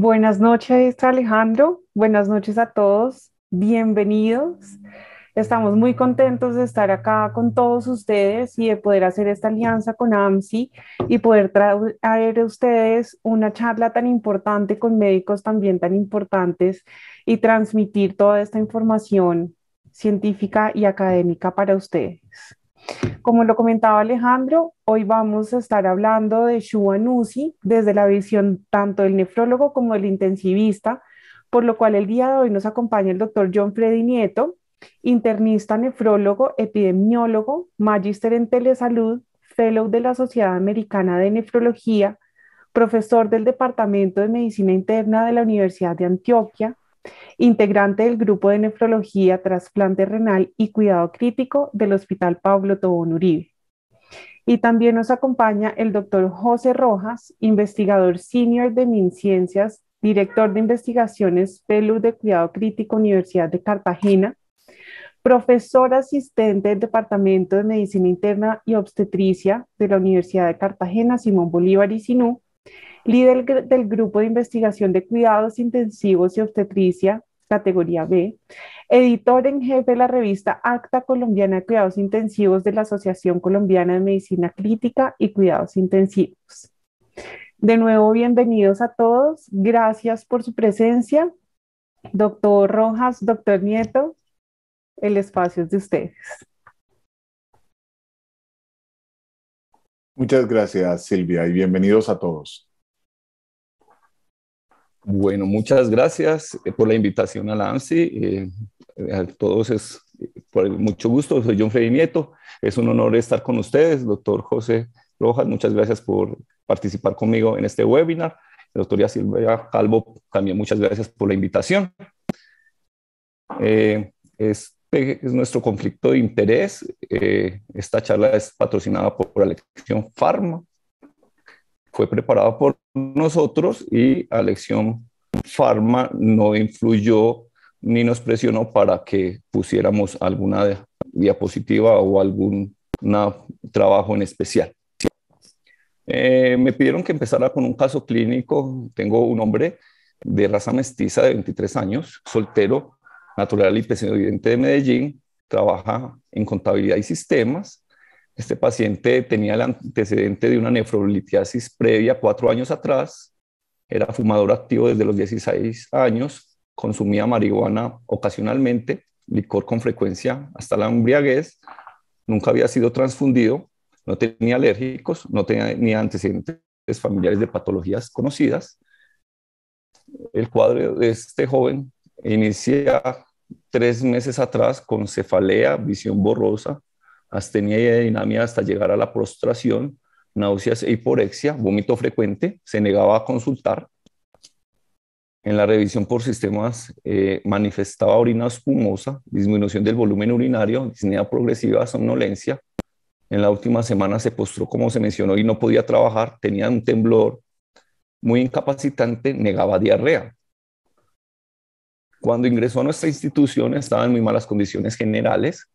Buenas noches, Alejandro. Buenas noches a todos. Bienvenidos. Estamos muy contentos de estar acá con todos ustedes y de poder hacer esta alianza con AMSI y poder traer a ustedes una charla tan importante con médicos también tan importantes y transmitir toda esta información científica y académica para ustedes. Como lo comentaba Alejandro, hoy vamos a estar hablando de Shuanusi desde la visión tanto del nefrólogo como del intensivista, por lo cual el día de hoy nos acompaña el doctor John Freddy Nieto, internista, nefrólogo, epidemiólogo, magíster en telesalud, fellow de la Sociedad Americana de Nefrología, profesor del Departamento de Medicina Interna de la Universidad de Antioquia, integrante del Grupo de Nefrología, Trasplante Renal y Cuidado Crítico del Hospital Pablo Tobón Uribe. Y también nos acompaña el doctor José Rojas, investigador senior de MinCiencias, director de investigaciones PELU de Cuidado Crítico, Universidad de Cartagena, profesor asistente del Departamento de Medicina Interna y Obstetricia de la Universidad de Cartagena, Simón Bolívar y Sinú, líder del Grupo de Investigación de Cuidados Intensivos y Obstetricia, categoría B, editor en jefe de la revista Acta Colombiana de Cuidados Intensivos de la Asociación Colombiana de Medicina Crítica y Cuidados Intensivos. De nuevo, bienvenidos a todos. Gracias por su presencia. Doctor Rojas, doctor Nieto, el espacio es de ustedes. Muchas gracias, Silvia, y bienvenidos a todos. Bueno, muchas gracias eh, por la invitación a la ANSI, eh, a todos es por mucho gusto. Soy John Freddy Nieto. Es un honor estar con ustedes, doctor José Rojas. Muchas gracias por participar conmigo en este webinar. Doctora Silvia Calvo, también muchas gracias por la invitación. Eh, este es nuestro conflicto de interés. esta charla es patrocinada por, la Lección Pharma fue preparado por nosotros y Alexion Pharma no influyó ni nos presionó para que pusiéramos alguna diapositiva o algún trabajo en especial. Eh, me pidieron que empezara con un caso clínico. Tengo un hombre de raza mestiza de 23 años, soltero, natural y presidente de Medellín, trabaja en contabilidad y sistemas, este paciente tenía el antecedente de una nefrolitiasis previa cuatro años atrás, era fumador activo desde los 16 años, consumía marihuana ocasionalmente, licor con frecuencia hasta la embriaguez, nunca había sido transfundido, no tenía alérgicos, no tenía ni antecedentes familiares de patologías conocidas. El cuadro de este joven inicia tres meses atrás con cefalea, visión borrosa, astenia y dinamia hasta llegar a la prostración, náuseas e hiporexia, vómito frecuente, se negaba a consultar. En la revisión por sistemas eh, manifestaba orina espumosa, disminución del volumen urinario, disnea progresiva, somnolencia. En la última semana se postró, como se mencionó, y no podía trabajar, tenía un temblor muy incapacitante, negaba diarrea. Cuando ingresó a nuestra institución estaba en muy malas condiciones generales,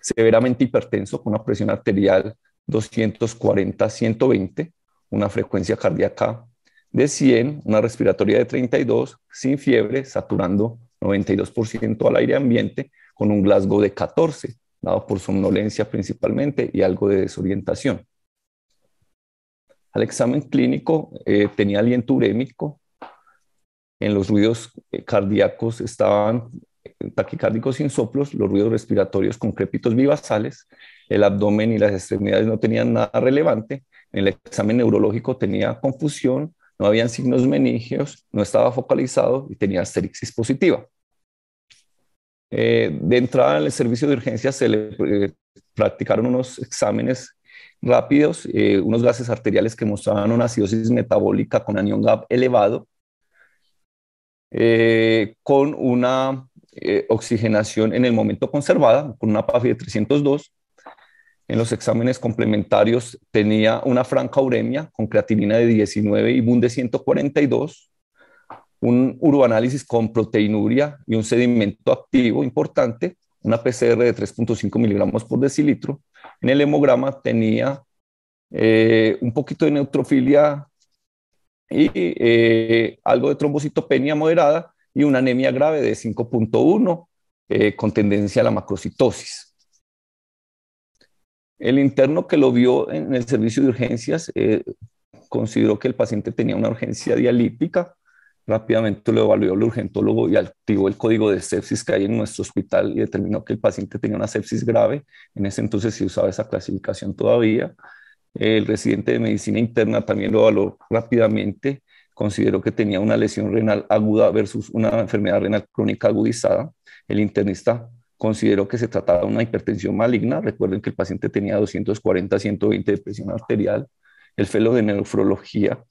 severamente hipertenso con una presión arterial 240-120, una frecuencia cardíaca de 100, una respiratoria de 32, sin fiebre, saturando 92% al aire ambiente, con un Glasgow de 14, dado por somnolencia principalmente y algo de desorientación. Al examen clínico eh, tenía aliento urémico, en los ruidos eh, cardíacos estaban taquicárdicos sin soplos, los ruidos respiratorios con crépitos bivasales, el abdomen y las extremidades no tenían nada relevante, en el examen neurológico tenía confusión, no habían signos meningios, no estaba focalizado y tenía asterixis positiva. Eh, de entrada en el servicio de urgencia se le eh, practicaron unos exámenes rápidos, eh, unos gases arteriales que mostraban una acidosis metabólica con anión GAP elevado, con una eh, oxigenación en el momento conservada, con una PAFI de 302. En los exámenes complementarios tenía una franca uremia con creatinina de 19 y BUN de 142, un uroanálisis con proteinuria y un sedimento activo importante, una PCR de 3.5 miligramos por decilitro. En el hemograma tenía eh, un poquito de neutrofilia y eh, algo de trombocitopenia moderada y una anemia grave de 5.1 eh, con tendencia a la macrocitosis. El interno que lo vio en el servicio de urgencias eh, consideró que el paciente tenía una urgencia dialítica. Rápidamente lo evaluó el urgentólogo y activó el código de sepsis que hay en nuestro hospital y determinó que el paciente tenía una sepsis grave. En ese entonces se usaba esa clasificación todavía. El residente de medicina interna también lo evaluó rápidamente consideró que tenía una lesión renal aguda versus una enfermedad renal crónica agudizada. El internista consideró que se trataba de una hipertensión maligna. Recuerden que el paciente tenía 240-120 de presión arterial. El fellow de nefrología.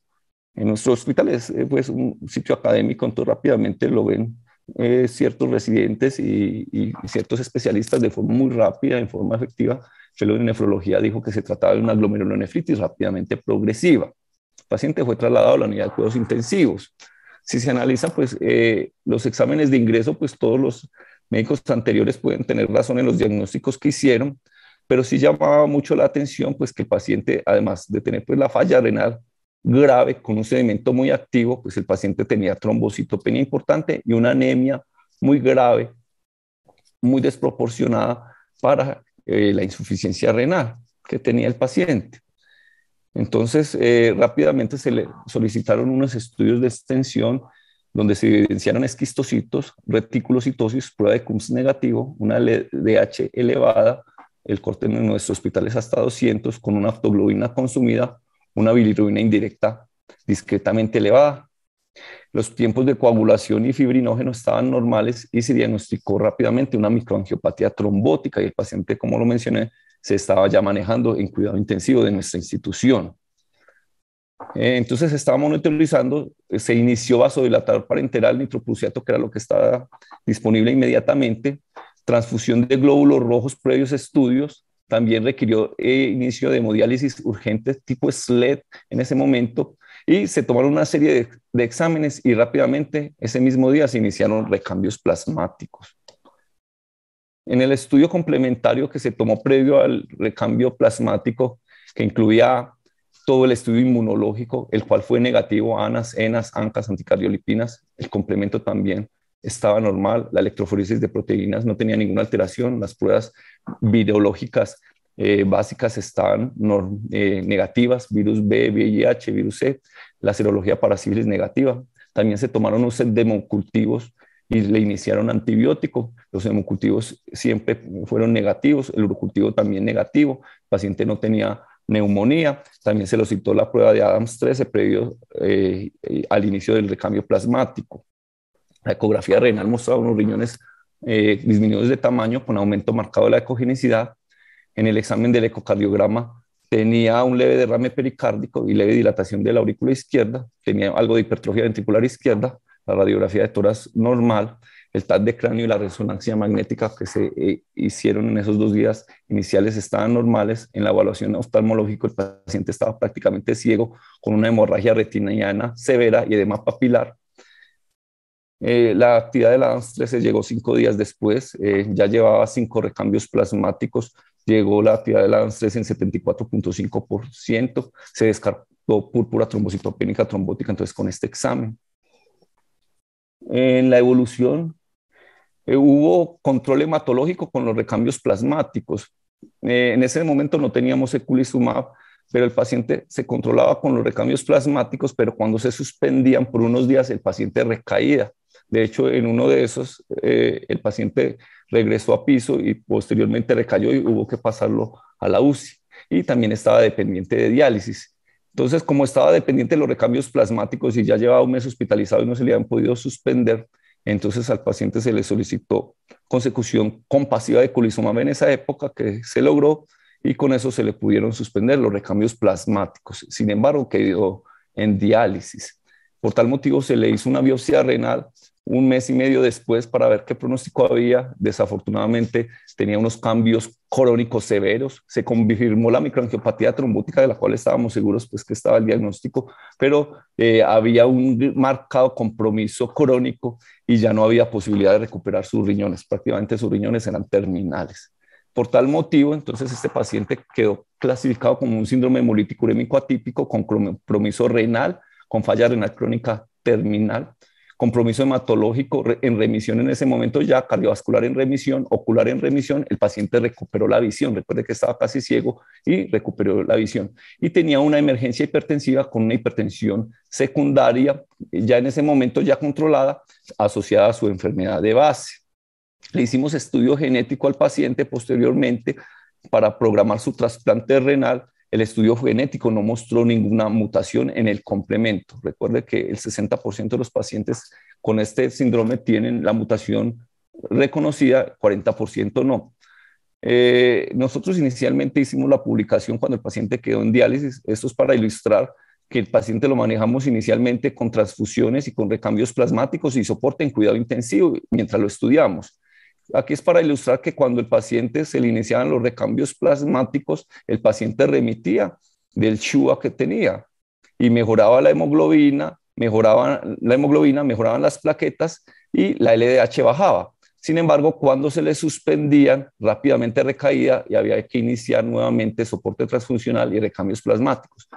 En nuestro hospital es eh, pues, un sitio académico, entonces rápidamente lo ven eh, ciertos residentes y, ciertos especialistas de forma muy rápida, en forma efectiva. El fellow de nefrología dijo que se trataba de una glomerulonefritis rápidamente progresiva paciente fue trasladado a la unidad de cuidados intensivos. Si se analiza pues, eh, los exámenes de ingreso, pues todos los médicos anteriores pueden tener razón en los diagnósticos que hicieron, pero sí llamaba mucho la atención pues, que el paciente, además de tener pues, la falla renal grave con un sedimento muy activo, pues el paciente tenía trombocitopenia importante y una anemia muy grave, muy desproporcionada para eh, la insuficiencia renal que tenía el paciente. Entonces, eh, rápidamente se le solicitaron unos estudios de extensión donde se evidenciaron esquistocitos, reticulocitosis, prueba de CUMS negativo, una LDH elevada, el corte en nuestros hospitales hasta 200, con una autoglobina consumida, una bilirrubina indirecta discretamente elevada. Los tiempos de coagulación y fibrinógeno estaban normales y se diagnosticó rápidamente una microangiopatía trombótica y el paciente, como lo mencioné, se estaba ya manejando en cuidado intensivo de nuestra institución. Eh, entonces estaba monitorizando, eh, se inició vasodilatador parenteral, nitroprusiato, que era lo que estaba disponible inmediatamente, transfusión de glóbulos rojos previos estudios, también requirió eh, inicio de hemodiálisis urgente tipo SLED en ese momento, y se tomaron una serie de exámenes y rápidamente ese mismo día se iniciaron recambios plasmáticos. En el estudio complementario que se tomó previo al recambio plasmático, que incluía todo el estudio inmunológico, el cual fue negativo, ANAS, ENAS, ANCAS, anticardiolipinas, el complemento también estaba normal, la electroforesis de proteínas no tenía ninguna alteración, las pruebas virológicas eh, básicas estaban eh, negativas, virus B, VIH, virus C, la serología para es negativa. También se tomaron unos democultivos y le iniciaron antibiótico. Los hemocultivos siempre fueron negativos, el urocultivo también negativo, el paciente no tenía neumonía, también se lo citó la prueba de Adams 13 previo eh, eh, al inicio del recambio plasmático. La ecografía renal mostraba unos riñones eh, disminuidos de tamaño con aumento marcado de la ecogenicidad. En el examen del ecocardiograma tenía un leve derrame pericárdico y leve dilatación de la aurícula izquierda, tenía algo de hipertrofia ventricular izquierda, la radiografía de tórax normal, el TAC de cráneo y la resonancia magnética que se eh, hicieron en esos dos días iniciales estaban normales. En la evaluación oftalmológica, el paciente estaba prácticamente ciego con una hemorragia retiniana severa y edema papilar. Eh, la actividad de la ANS llegó cinco días después, eh, ya llevaba cinco recambios plasmáticos, llegó la actividad de la ANS en 74.5%, se descartó púrpura trombocitopénica trombótica entonces con este examen en la evolución eh, hubo control hematológico con los recambios plasmáticos. Eh, en ese momento no teníamos eculizumab, pero el paciente se controlaba con los recambios plasmáticos, pero cuando se suspendían por unos días, el paciente recaía. De hecho, en uno de esos, eh, el paciente regresó a piso y posteriormente recayó y hubo que pasarlo a la UCI. Y también estaba dependiente de diálisis. Entonces, como estaba dependiente de los recambios plasmáticos y ya llevaba un mes hospitalizado y no se le habían podido suspender, entonces al paciente se le solicitó consecución compasiva de colisomab en esa época que se logró y con eso se le pudieron suspender los recambios plasmáticos. Sin embargo, quedó en diálisis. Por tal motivo se le hizo una biopsia renal un mes y medio después para ver qué pronóstico había. Desafortunadamente tenía unos cambios crónicos severos. Se confirmó la microangiopatía trombótica de la cual estábamos seguros pues que estaba el diagnóstico, pero eh, había un marcado compromiso crónico y ya no había posibilidad de recuperar sus riñones. Prácticamente sus riñones eran terminales. Por tal motivo, entonces este paciente quedó clasificado como un síndrome hemolítico urémico atípico con compromiso renal con falla renal crónica terminal, compromiso hematológico en remisión en ese momento ya, cardiovascular en remisión, ocular en remisión, el paciente recuperó la visión, recuerde que estaba casi ciego y recuperó la visión. Y tenía una emergencia hipertensiva con una hipertensión secundaria, eh, ya en ese momento ya controlada, asociada a su enfermedad de base. Le hicimos estudio genético al paciente posteriormente para programar su trasplante renal el estudio genético no mostró ninguna mutación en el complemento. Recuerde que el 60% de los pacientes con este síndrome tienen la mutación reconocida, 40% no. Eh, nosotros inicialmente hicimos la publicación cuando el paciente quedó en diálisis. Esto es para ilustrar que el paciente lo manejamos inicialmente con transfusiones y con recambios plasmáticos y soporte en cuidado intensivo mientras lo estudiamos. Aquí es para ilustrar que cuando el paciente se le iniciaban los recambios plasmáticos, el paciente remitía del chuva que tenía y mejoraba la hemoglobina, la hemoglobina, mejoraban las plaquetas y la LDH bajaba. Sin embargo, cuando se le suspendían, rápidamente recaía y había que iniciar nuevamente soporte transfuncional y recambios plasmáticos.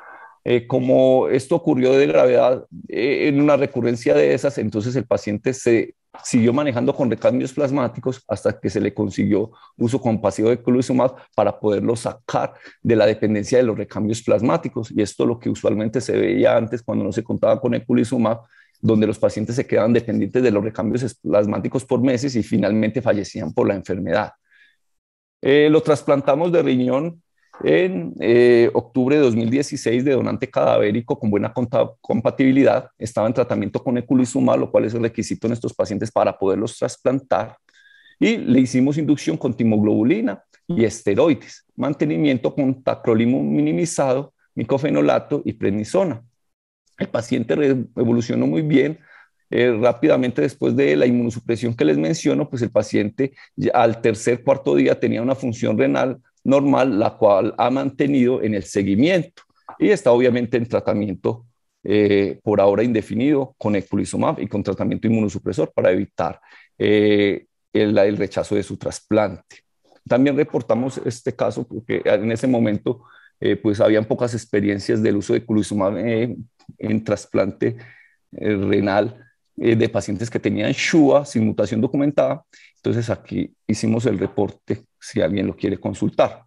Eh, como esto ocurrió de gravedad eh, en una recurrencia de esas, entonces el paciente se siguió manejando con recambios plasmáticos hasta que se le consiguió uso compasivo de clozumab para poderlo sacar de la dependencia de los recambios plasmáticos. Y esto es lo que usualmente se veía antes cuando no se contaba con eculizumab, donde los pacientes se quedaban dependientes de los recambios plasmáticos por meses y finalmente fallecían por la enfermedad. Eh, lo trasplantamos de riñón en eh, octubre de 2016, de donante cadavérico con buena compatibilidad, estaba en tratamiento con eculizumab, lo cual es el requisito en estos pacientes para poderlos trasplantar. Y le hicimos inducción con timoglobulina y esteroides, mantenimiento con tacrolimo minimizado, micofenolato y prednisona. El paciente evolucionó muy bien, eh, rápidamente después de la inmunosupresión que les menciono, pues el paciente al tercer, cuarto día tenía una función renal normal, la cual ha mantenido en el seguimiento y está obviamente en tratamiento eh, por ahora indefinido con eculizumab y con tratamiento inmunosupresor para evitar eh, el, rechazo de su trasplante. También reportamos este caso porque en ese momento eh, pues habían pocas experiencias del uso de eculizumab en trasplante renal de pacientes que tenían SHUA sin mutación documentada. Entonces aquí hicimos el reporte si alguien lo quiere consultar.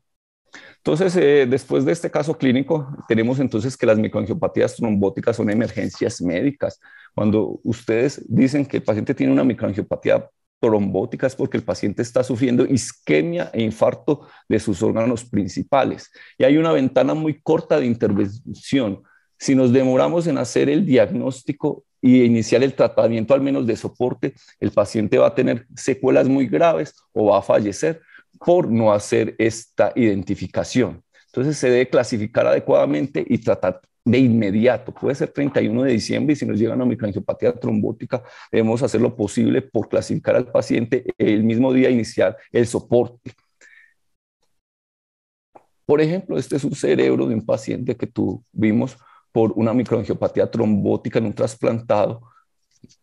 Entonces, eh, después de este caso clínico, tenemos entonces que las microangiopatías trombóticas son emergencias médicas. Cuando ustedes dicen que el paciente tiene una microangiopatía trombótica es porque el paciente está sufriendo isquemia e infarto de sus órganos principales. Y hay una ventana muy corta de intervención. Si nos demoramos en hacer el diagnóstico y iniciar el tratamiento al menos de soporte, el paciente va a tener secuelas muy graves o va a fallecer por no hacer esta identificación. Entonces se debe clasificar adecuadamente y tratar de inmediato. Puede ser 31 de diciembre y si nos llega una microangiopatía trombótica, debemos hacer lo posible por clasificar al paciente el mismo día iniciar el soporte. Por ejemplo, este es un cerebro de un paciente que tuvimos por una microangiopatía trombótica en un trasplantado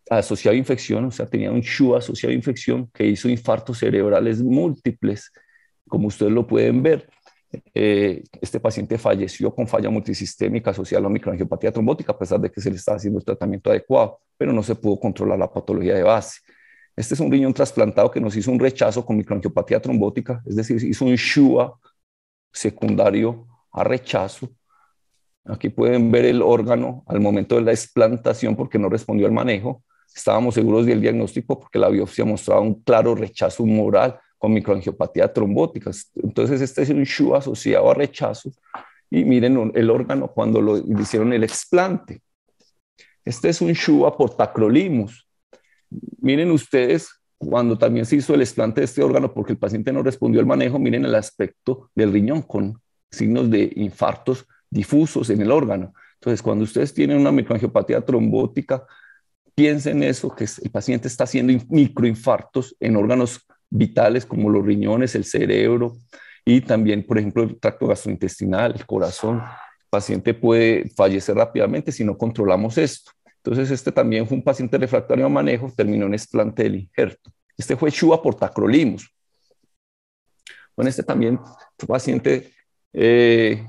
asociado a infección, o sea, tenía un Shua asociado a infección que hizo infartos cerebrales múltiples, como ustedes lo pueden ver. Eh, este paciente falleció con falla multisistémica asociada a la microangiopatía trombótica, a pesar de que se le estaba haciendo el tratamiento adecuado, pero no se pudo controlar la patología de base. Este es un riñón trasplantado que nos hizo un rechazo con microangiopatía trombótica, es decir, hizo un SHUA secundario a rechazo Aquí pueden ver el órgano al momento de la explantación porque no respondió al manejo. Estábamos seguros del diagnóstico porque la biopsia mostraba un claro rechazo moral con microangiopatía trombótica. Entonces, este es un SHU asociado a rechazo. Y miren el órgano cuando lo hicieron el explante. Este es un SHU por Miren ustedes cuando también se hizo el explante de este órgano porque el paciente no respondió al manejo, miren el aspecto del riñón con signos de infartos difusos en el órgano. Entonces, cuando ustedes tienen una microangiopatía trombótica, piensen eso, que el paciente está haciendo microinfartos en órganos vitales como los riñones, el cerebro y también, por ejemplo, el tracto gastrointestinal, el corazón. El paciente puede fallecer rápidamente si no controlamos esto. Entonces, este también fue un paciente refractario a manejo, terminó en explante del injerto. Este fue Shua por tacrolimus. Bueno, este también fue este paciente eh,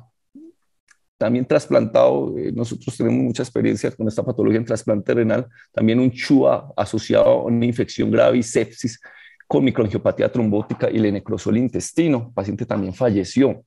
también trasplantado, eh, nosotros tenemos mucha experiencia con esta patología en trasplante renal, también un CHUA asociado a una infección grave y sepsis con microangiopatía trombótica y le necrosó el intestino, el paciente también falleció.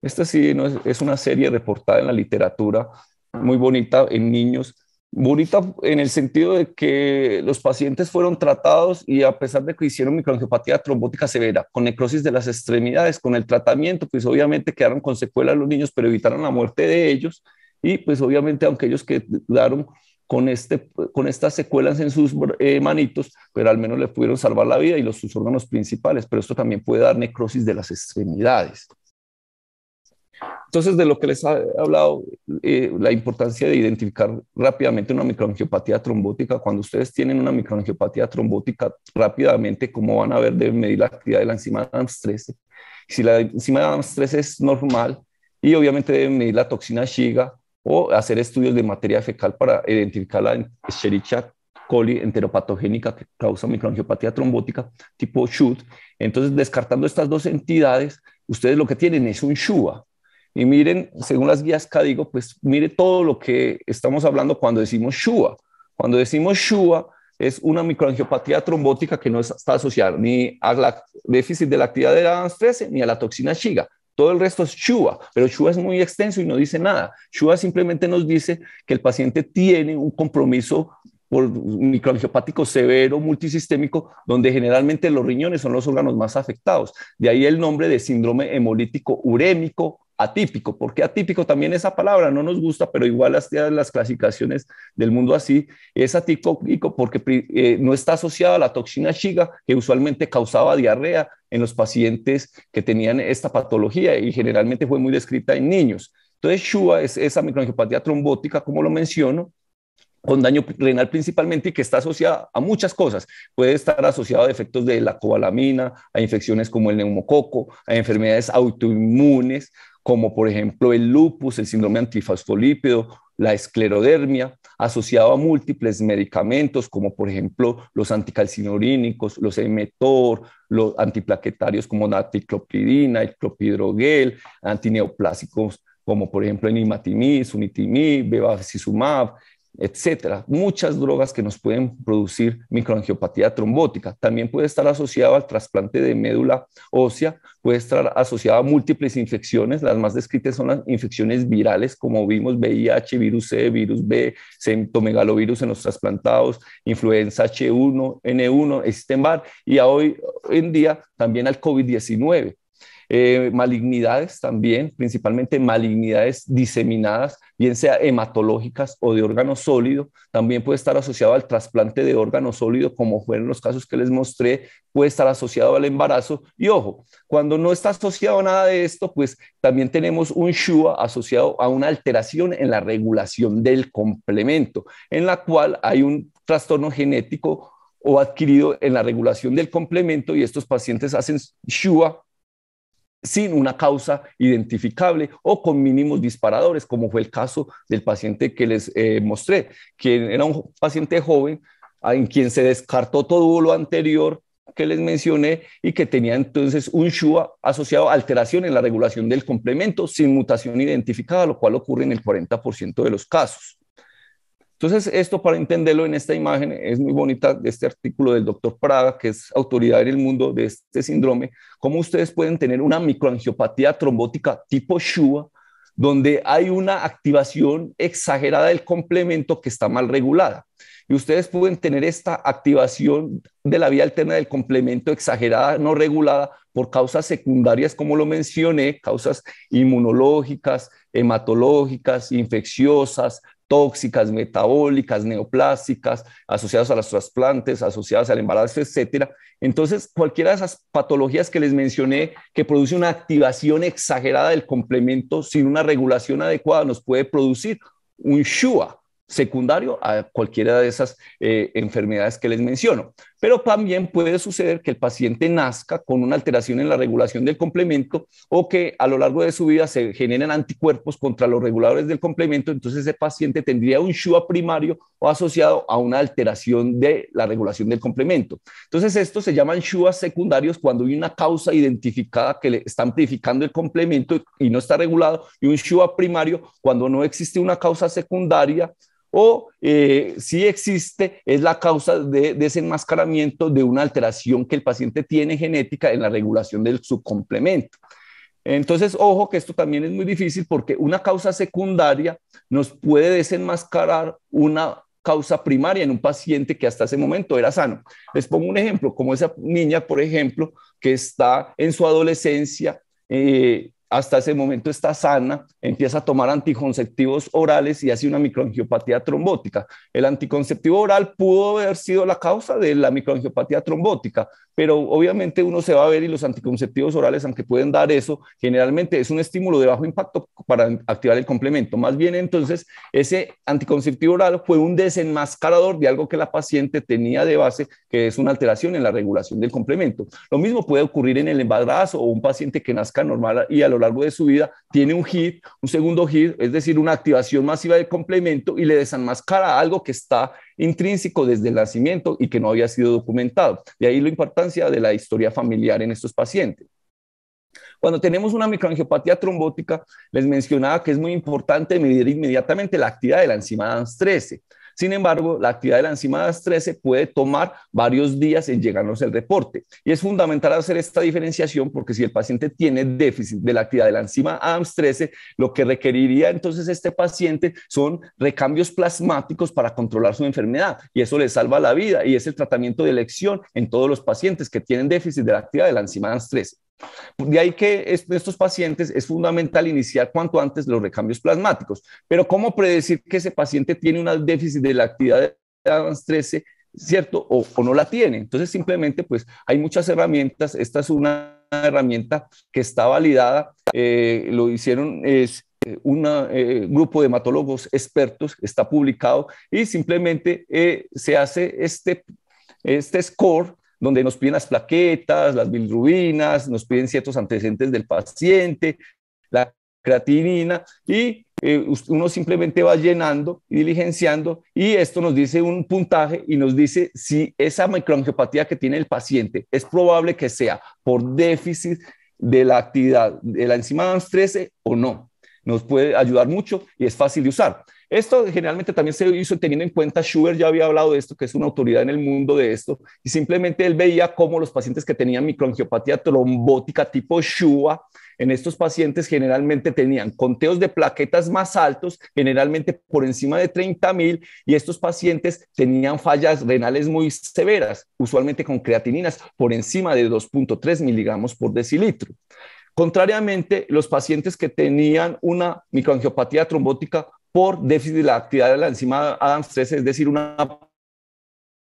Esta sí es, es, una serie reportada en la literatura, muy bonita en niños Bonita en el sentido de que los pacientes fueron tratados y a pesar de que hicieron microangiopatía trombótica severa con necrosis de las extremidades, con el tratamiento, pues obviamente quedaron con secuelas los niños, pero evitaron la muerte de ellos y pues obviamente aunque ellos quedaron con, este, con estas secuelas en sus eh, manitos, pero al menos le pudieron salvar la vida y los, sus órganos principales, pero esto también puede dar necrosis de las extremidades. Entonces, de lo que les he hablado, eh, la importancia de identificar rápidamente una microangiopatía trombótica, cuando ustedes tienen una microangiopatía trombótica, rápidamente, como van a ver, deben medir la actividad de la enzima DAMS13. Si la enzima DAMS13 es normal, y obviamente deben medir la toxina Shiga o hacer estudios de materia fecal para identificar la Escherichia coli enteropatogénica que causa microangiopatía trombótica tipo SHUT. Entonces, descartando estas dos entidades, ustedes lo que tienen es un SHUA, y miren, según las guías digo pues mire todo lo que estamos hablando cuando decimos Shua. Cuando decimos Shua, es una microangiopatía trombótica que no está asociada ni al déficit de la actividad de la 13 ni a la toxina Shiga. Todo el resto es Shua, pero Shua es muy extenso y no dice nada. Shua simplemente nos dice que el paciente tiene un compromiso por microangiopático severo multisistémico, donde generalmente los riñones son los órganos más afectados. De ahí el nombre de síndrome hemolítico urémico atípico, porque atípico también esa palabra no nos gusta, pero igual las, las clasificaciones del mundo así es atípico porque eh, no está asociado a la toxina Shiga que usualmente causaba diarrea en los pacientes que tenían esta patología y generalmente fue muy descrita en niños. Entonces, SHUA es esa microangiopatía trombótica, como lo menciono, con daño renal principalmente y que está asociada a muchas cosas. Puede estar asociado a efectos de la cobalamina, a infecciones como el neumococo, a enfermedades autoinmunes, como por ejemplo el lupus, el síndrome antifosfolípido, la esclerodermia, asociado a múltiples medicamentos como por ejemplo los anticalcinorínicos, los emetor, los antiplaquetarios como naticlopidina, el clopidrogel, antineoplásicos como por ejemplo imatimib, sunitimib, bevacizumab, etcétera. Muchas drogas que nos pueden producir microangiopatía trombótica. También puede estar asociado al trasplante de médula ósea, puede estar asociado a múltiples infecciones. Las más descritas son las infecciones virales, como vimos VIH, virus C, virus B, centomegalovirus en los trasplantados, influenza H1, N1, sistema y hoy en día también al COVID-19. Eh, malignidades también, principalmente malignidades diseminadas, bien sea hematológicas o de órgano sólido. También puede estar asociado al trasplante de órgano sólido, como fueron los casos que les mostré, puede estar asociado al embarazo. Y ojo, cuando no está asociado a nada de esto, pues también tenemos un SHUA asociado a una alteración en la regulación del complemento, en la cual hay un trastorno genético o adquirido en la regulación del complemento y estos pacientes hacen SHUA sin una causa identificable o con mínimos disparadores, como fue el caso del paciente que les eh, mostré, que era un paciente joven en quien se descartó todo lo anterior que les mencioné y que tenía entonces un SHUA asociado a alteración en la regulación del complemento sin mutación identificada, lo cual ocurre en el 40% de los casos. Entonces, esto para entenderlo en esta imagen es muy bonita de este artículo del doctor Praga, que es autoridad en el mundo de este síndrome, cómo ustedes pueden tener una microangiopatía trombótica tipo Shua, donde hay una activación exagerada del complemento que está mal regulada. Y ustedes pueden tener esta activación de la vía alterna del complemento exagerada, no regulada, por causas secundarias, como lo mencioné, causas inmunológicas, hematológicas, infecciosas, tóxicas, metabólicas, neoplásticas, asociadas a las trasplantes, asociadas al embarazo, etcétera. Entonces, cualquiera de esas patologías que les mencioné que produce una activación exagerada del complemento sin una regulación adecuada nos puede producir un SHUA secundario a cualquiera de esas eh, enfermedades que les menciono. Pero también puede suceder que el paciente nazca con una alteración en la regulación del complemento o que a lo largo de su vida se generen anticuerpos contra los reguladores del complemento, entonces ese paciente tendría un SHUA primario o asociado a una alteración de la regulación del complemento. Entonces estos se llaman SHUA secundarios cuando hay una causa identificada que le está amplificando el complemento y no está regulado y un SHUA primario cuando no existe una causa secundaria o eh, si existe, es la causa de desenmascaramiento de una alteración que el paciente tiene genética en la regulación del subcomplemento. Entonces, ojo que esto también es muy difícil porque una causa secundaria nos puede desenmascarar una causa primaria en un paciente que hasta ese momento era sano. Les pongo un ejemplo, como esa niña, por ejemplo, que está en su adolescencia eh, hasta ese momento está sana, empieza a tomar anticonceptivos orales y hace una microangiopatía trombótica. El anticonceptivo oral pudo haber sido la causa de la microangiopatía trombótica, pero obviamente uno se va a ver y los anticonceptivos orales, aunque pueden dar eso, generalmente es un estímulo de bajo impacto para activar el complemento. Más bien entonces, ese anticonceptivo oral fue un desenmascarador de algo que la paciente tenía de base, que es una alteración en la regulación del complemento. Lo mismo puede ocurrir en el embarazo o un paciente que nazca normal y a lo largo de su vida tiene un HIT, un segundo HIT, es decir, una activación masiva del complemento y le desenmascara algo que está intrínseco desde el nacimiento y que no había sido documentado. De ahí la importancia de la historia familiar en estos pacientes. Cuando tenemos una microangiopatía trombótica, les mencionaba que es muy importante medir inmediatamente la actividad de la enzima DANS 13. Sin embargo, la actividad de la enzima DAS 13 puede tomar varios días en llegarnos el reporte. Y es fundamental hacer esta diferenciación porque si el paciente tiene déficit de la actividad de la enzima adams 13, lo que requeriría entonces este paciente son recambios plasmáticos para controlar su enfermedad y eso le salva la vida y es el tratamiento de elección en todos los pacientes que tienen déficit de la actividad de la enzima AMS 13. De ahí que estos pacientes es fundamental iniciar cuanto antes los recambios plasmáticos. Pero ¿cómo predecir que ese paciente tiene un déficit de la actividad de Adams 13, cierto, o, no la tiene? Entonces simplemente pues hay muchas herramientas. Esta es una herramienta que está validada. Eh, lo hicieron... Es, eh, un eh, grupo de hematólogos expertos, está publicado y simplemente se hace este, este score donde nos piden las plaquetas, las bilirrubinas, nos piden ciertos antecedentes del paciente, la creatinina y eh, uno simplemente va llenando y diligenciando y esto nos dice un puntaje y nos dice si esa microangiopatía que tiene el paciente es probable que sea por déficit de la actividad de la enzima DAMS 13 o no. Nos puede ayudar mucho y es fácil de usar. Esto generalmente también se hizo teniendo en cuenta, Schubert ya había hablado de esto, que es una autoridad en el mundo de esto, y simplemente él veía cómo los pacientes que tenían microangiopatía trombótica tipo Shua, en estos pacientes generalmente tenían conteos de plaquetas más altos, generalmente por encima de 30 mil, y estos pacientes tenían fallas renales muy severas, usualmente con creatininas por encima de 2.3 miligramos por decilitro. Contrariamente, los pacientes que tenían una microangiopatía trombótica por déficit de la actividad de la enzima ADAMS3, es decir, una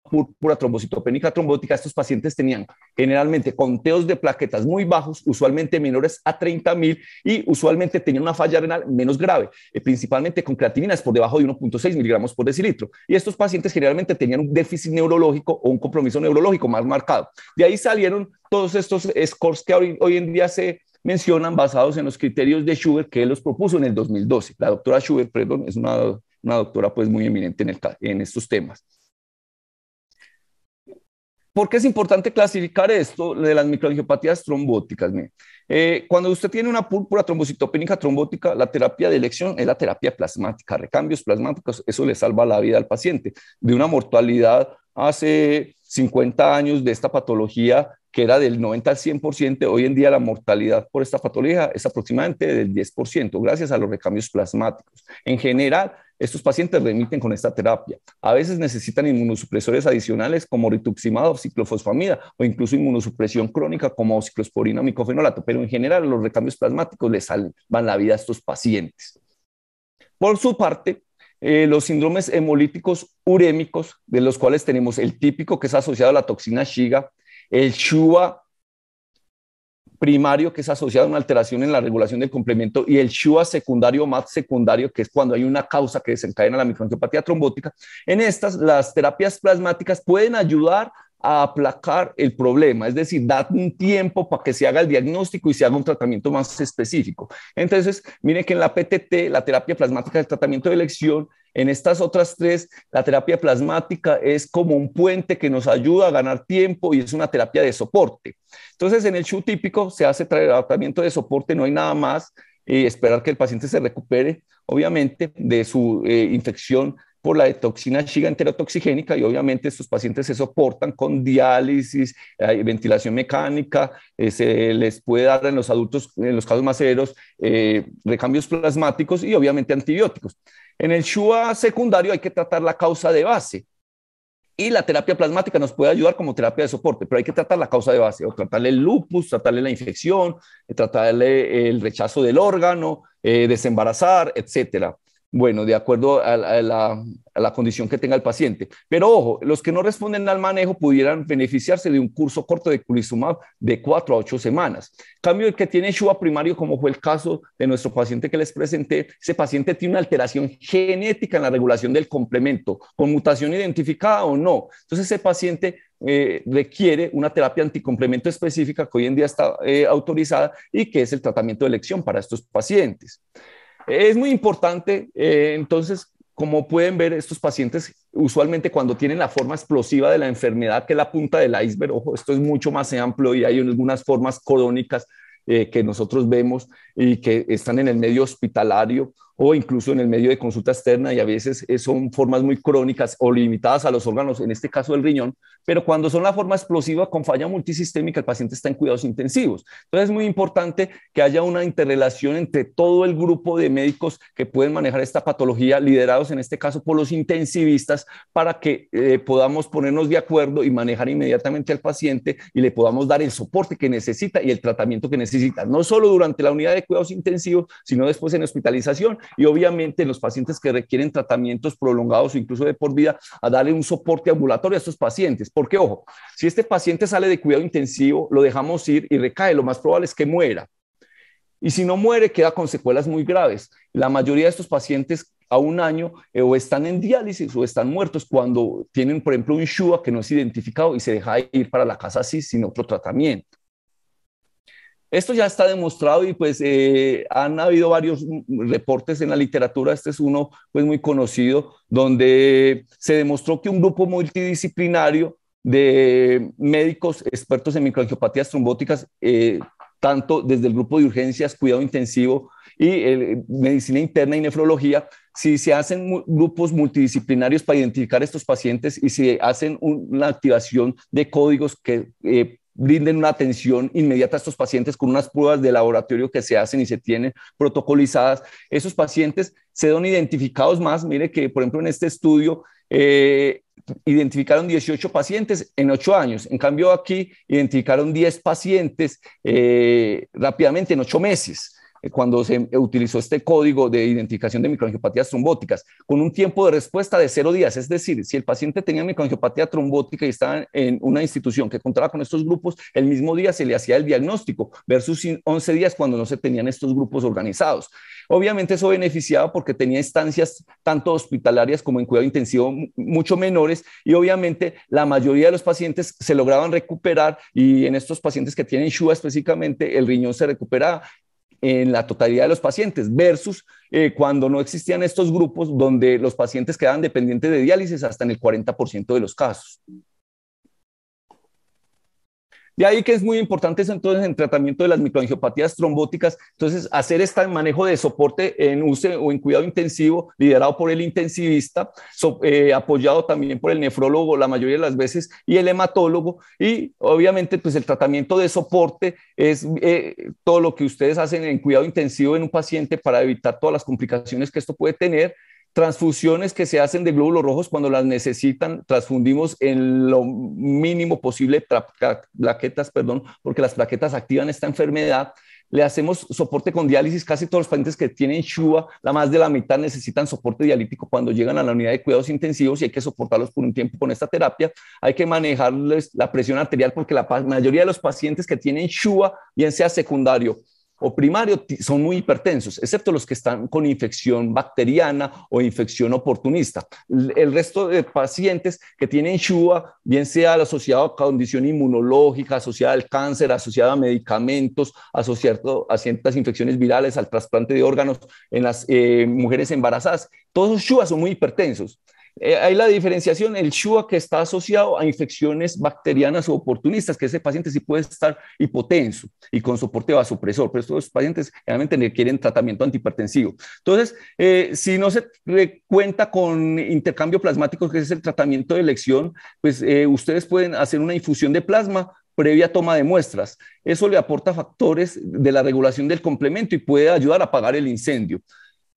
púrpura trombocitopénica trombótica, estos pacientes tenían generalmente conteos de plaquetas muy bajos, usualmente menores a 30.000 y usualmente tenían una falla renal menos grave, eh, principalmente con creatininas por debajo de 1.6 miligramos por decilitro. Y estos pacientes generalmente tenían un déficit neurológico o un compromiso neurológico más marcado. De ahí salieron todos estos scores que hoy en día se mencionan basados en los criterios de Schubert que él los propuso en el 2012. La doctora Schubert, perdón, es una, doctora pues muy eminente en, estos temas. ¿Por qué es importante clasificar esto de las microangiopatías trombóticas? Eh, cuando usted tiene una púrpura trombocitopénica trombótica, la terapia de elección es la terapia plasmática, recambios plasmáticos, eso le salva la vida al paciente. De una mortalidad hace 50 años de esta patología que era del 90 al 100%, hoy en día la mortalidad por esta patología es aproximadamente del 10%, gracias a los recambios plasmáticos. En general, estos pacientes remiten con esta terapia. A veces necesitan inmunosupresores adicionales como rituximab o ciclofosfamida o incluso inmunosupresión crónica como ciclosporina o micofenolato, pero en general los recambios plasmáticos les salvan la vida a estos pacientes. Por su parte, eh, los síndromes hemolíticos urémicos, de los cuales tenemos el típico que es asociado a la toxina Shiga, el Shua primario que es asociado a una alteración en la regulación del complemento y el Shua secundario o secundario, que es cuando hay una causa que desencadena la microangiopatía trombótica. En estas, las terapias plasmáticas pueden ayudar a a aplacar el problema, es decir, dar un tiempo para que se haga el diagnóstico y se haga un tratamiento más específico. Entonces, miren que en la PTT, la terapia plasmática es tratamiento de elección, en estas otras tres, la terapia plasmática es como un puente que nos ayuda a ganar tiempo y es una terapia de soporte. Entonces, en el SHU típico se hace tratamiento de soporte, no hay nada más, y eh, esperar que el paciente se recupere, obviamente, de su eh, infección por la toxina shiga enterotoxigénica y obviamente estos pacientes se soportan con diálisis, ventilación mecánica, eh, se les puede dar en los adultos, en los casos más severos, eh, recambios plasmáticos y obviamente antibióticos. En el SHUA secundario hay que tratar la causa de base, y la terapia plasmática nos puede ayudar como terapia de soporte, pero hay que tratar la causa de base, o tratarle el lupus, tratarle la infección, eh, tratarle el rechazo del órgano, desembarazar, etcétera. Bueno, de acuerdo a, la, condición que tenga el paciente. Pero ojo, los que no responden al manejo pudieran beneficiarse de un curso corto de Culizumab de cuatro a ocho semanas. Cambio, el que tiene Shua primario, como fue el caso de nuestro paciente que les presenté, ese paciente tiene una alteración genética en la regulación del complemento, con mutación identificada o no. Entonces, ese paciente eh, requiere una terapia anticomplemento específica que hoy en día está eh, autorizada y que es el tratamiento de elección para estos pacientes. Es muy importante, eh, entonces, como pueden ver, estos pacientes usualmente cuando tienen la forma explosiva de la enfermedad, que es la punta del iceberg, ojo, esto es mucho más amplio y hay algunas formas crónicas eh, que nosotros vemos y que están en el medio hospitalario o incluso en el medio de consulta externa y a veces eh, son formas muy crónicas o limitadas a los órganos, en este caso el riñón, pero cuando son la forma explosiva con falla multisistémica, el paciente está en cuidados intensivos. Entonces es muy importante que haya una interrelación entre todo el grupo de médicos que pueden manejar esta patología, liderados en este caso por los intensivistas, para que eh, podamos ponernos de acuerdo y manejar inmediatamente al paciente y le podamos dar el soporte que necesita y el tratamiento que necesita, no solo durante la unidad de cuidados intensivos, sino después en hospitalización y obviamente los pacientes que requieren tratamientos prolongados o incluso de por vida, a darle un soporte ambulatorio a estos pacientes. Porque, ojo, si este paciente sale de cuidado intensivo, lo dejamos ir y recae, lo más probable es que muera. Y si no muere, queda con secuelas muy graves. La mayoría de estos pacientes a un año eh, o están en diálisis o están muertos cuando tienen, por ejemplo, un SHUA que no es identificado y se deja ir para la casa así sin otro tratamiento. Esto ya está demostrado y pues eh, han habido varios reportes en la literatura, este es uno pues muy conocido, donde se demostró que un grupo multidisciplinario de médicos expertos en microangiopatías trombóticas, eh, tanto desde el grupo de urgencias, cuidado intensivo y eh, medicina interna y nefrología, si se hacen grupos multidisciplinarios para identificar estos pacientes y si hacen una activación de códigos que brinden una atención inmediata a estos pacientes con unas pruebas de laboratorio que se hacen y se tienen protocolizadas. Esos pacientes se dan identificados más. Mire que, por ejemplo, en este estudio eh, identificaron 18 pacientes en 8 años. En cambio, aquí identificaron 10 pacientes eh, rápidamente en 8 meses. Eh, cuando se utilizó este código de identificación de microangiopatías trombóticas, con un tiempo de respuesta de cero días. Es decir, si el paciente tenía microangiopatía trombótica y estaba en una institución que contaba con estos grupos, el mismo día se le hacía el diagnóstico, versus 11 días cuando no se tenían estos grupos organizados. Obviamente eso beneficiaba porque tenía instancias tanto hospitalarias como en cuidado intensivo mucho menores y obviamente la mayoría de los pacientes se lograban recuperar y en estos pacientes que tienen SHUA específicamente el riñón se recuperaba en la totalidad de los pacientes, versus eh, cuando no existían estos grupos donde los pacientes quedaban dependientes de diálisis hasta en el 40% de los casos y ahí que es muy importante eso entonces en tratamiento de las microangiopatías trombóticas. Entonces, hacer este manejo de soporte en uso o en cuidado intensivo, liderado por el intensivista, eh, apoyado también por el nefrólogo la mayoría de las veces y el hematólogo. Y obviamente, pues el tratamiento de soporte es eh, todo lo que ustedes hacen en cuidado intensivo en un paciente para evitar todas las complicaciones que esto puede tener transfusiones que se hacen de glóbulos rojos cuando las necesitan, transfundimos en lo mínimo posible plaquetas, perdón, porque las plaquetas activan esta enfermedad. Le hacemos soporte con diálisis. Casi todos los pacientes que tienen SHUA, la más de la mitad necesitan soporte dialítico cuando llegan a la unidad de cuidados intensivos y hay que soportarlos por un tiempo con esta terapia. Hay que manejarles la presión arterial porque la mayoría de los pacientes que tienen SHUA, bien sea secundario o primario son muy hipertensos, excepto los que están con infección bacteriana o infección oportunista. El resto de pacientes que tienen SHUA, bien sea asociado a condición inmunológica, asociada al cáncer, asociada a medicamentos, asociado a ciertas infecciones virales, al trasplante de órganos en las eh, mujeres embarazadas, todos los SHUA son muy hipertensos. Eh, hay la diferenciación, el SHUA que está asociado a infecciones bacterianas o oportunistas, que ese paciente sí puede estar hipotenso y con soporte vasopresor, pero estos pacientes realmente requieren tratamiento antihipertensivo. Entonces, eh, si no se cuenta con intercambio plasmático, que es el tratamiento de elección, pues eh, ustedes pueden hacer una infusión de plasma previa toma de muestras. Eso le aporta factores de la regulación del complemento y puede ayudar a apagar el incendio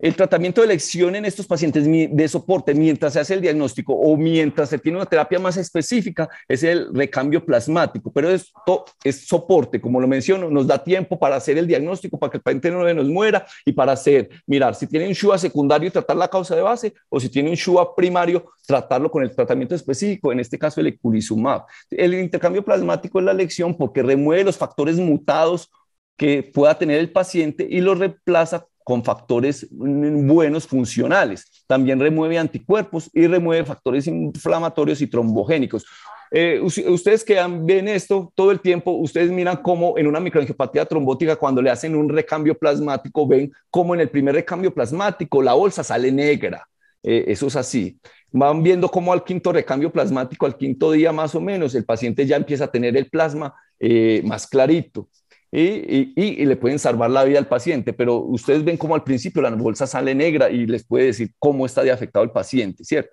el tratamiento de lección en estos pacientes de soporte mientras se hace el diagnóstico o mientras se tiene una terapia más específica es el recambio plasmático, pero esto es soporte, como lo menciono, nos da tiempo para hacer el diagnóstico, para que el paciente no nos muera y para hacer, mirar, si tiene un SHUA secundario, tratar la causa de base o si tiene un SHUA primario, tratarlo con el tratamiento específico, en este caso el eculizumab. El intercambio plasmático es la lección porque remueve los factores mutados que pueda tener el paciente y lo reemplaza con factores mm, mm, buenos funcionales. También remueve anticuerpos y remueve factores inflamatorios y trombogénicos. Eh, ustedes que ven esto todo el tiempo, ustedes miran cómo en una microangiopatía trombótica, cuando le hacen un recambio plasmático, ven cómo en el primer recambio plasmático la bolsa sale negra. Eh, eso es así. Van viendo cómo al quinto recambio plasmático, al quinto día más o menos, el paciente ya empieza a tener el plasma eh, más clarito y, le pueden salvar la vida al paciente, pero ustedes ven cómo al principio la bolsa sale negra y les puede decir cómo está de afectado el paciente, ¿cierto?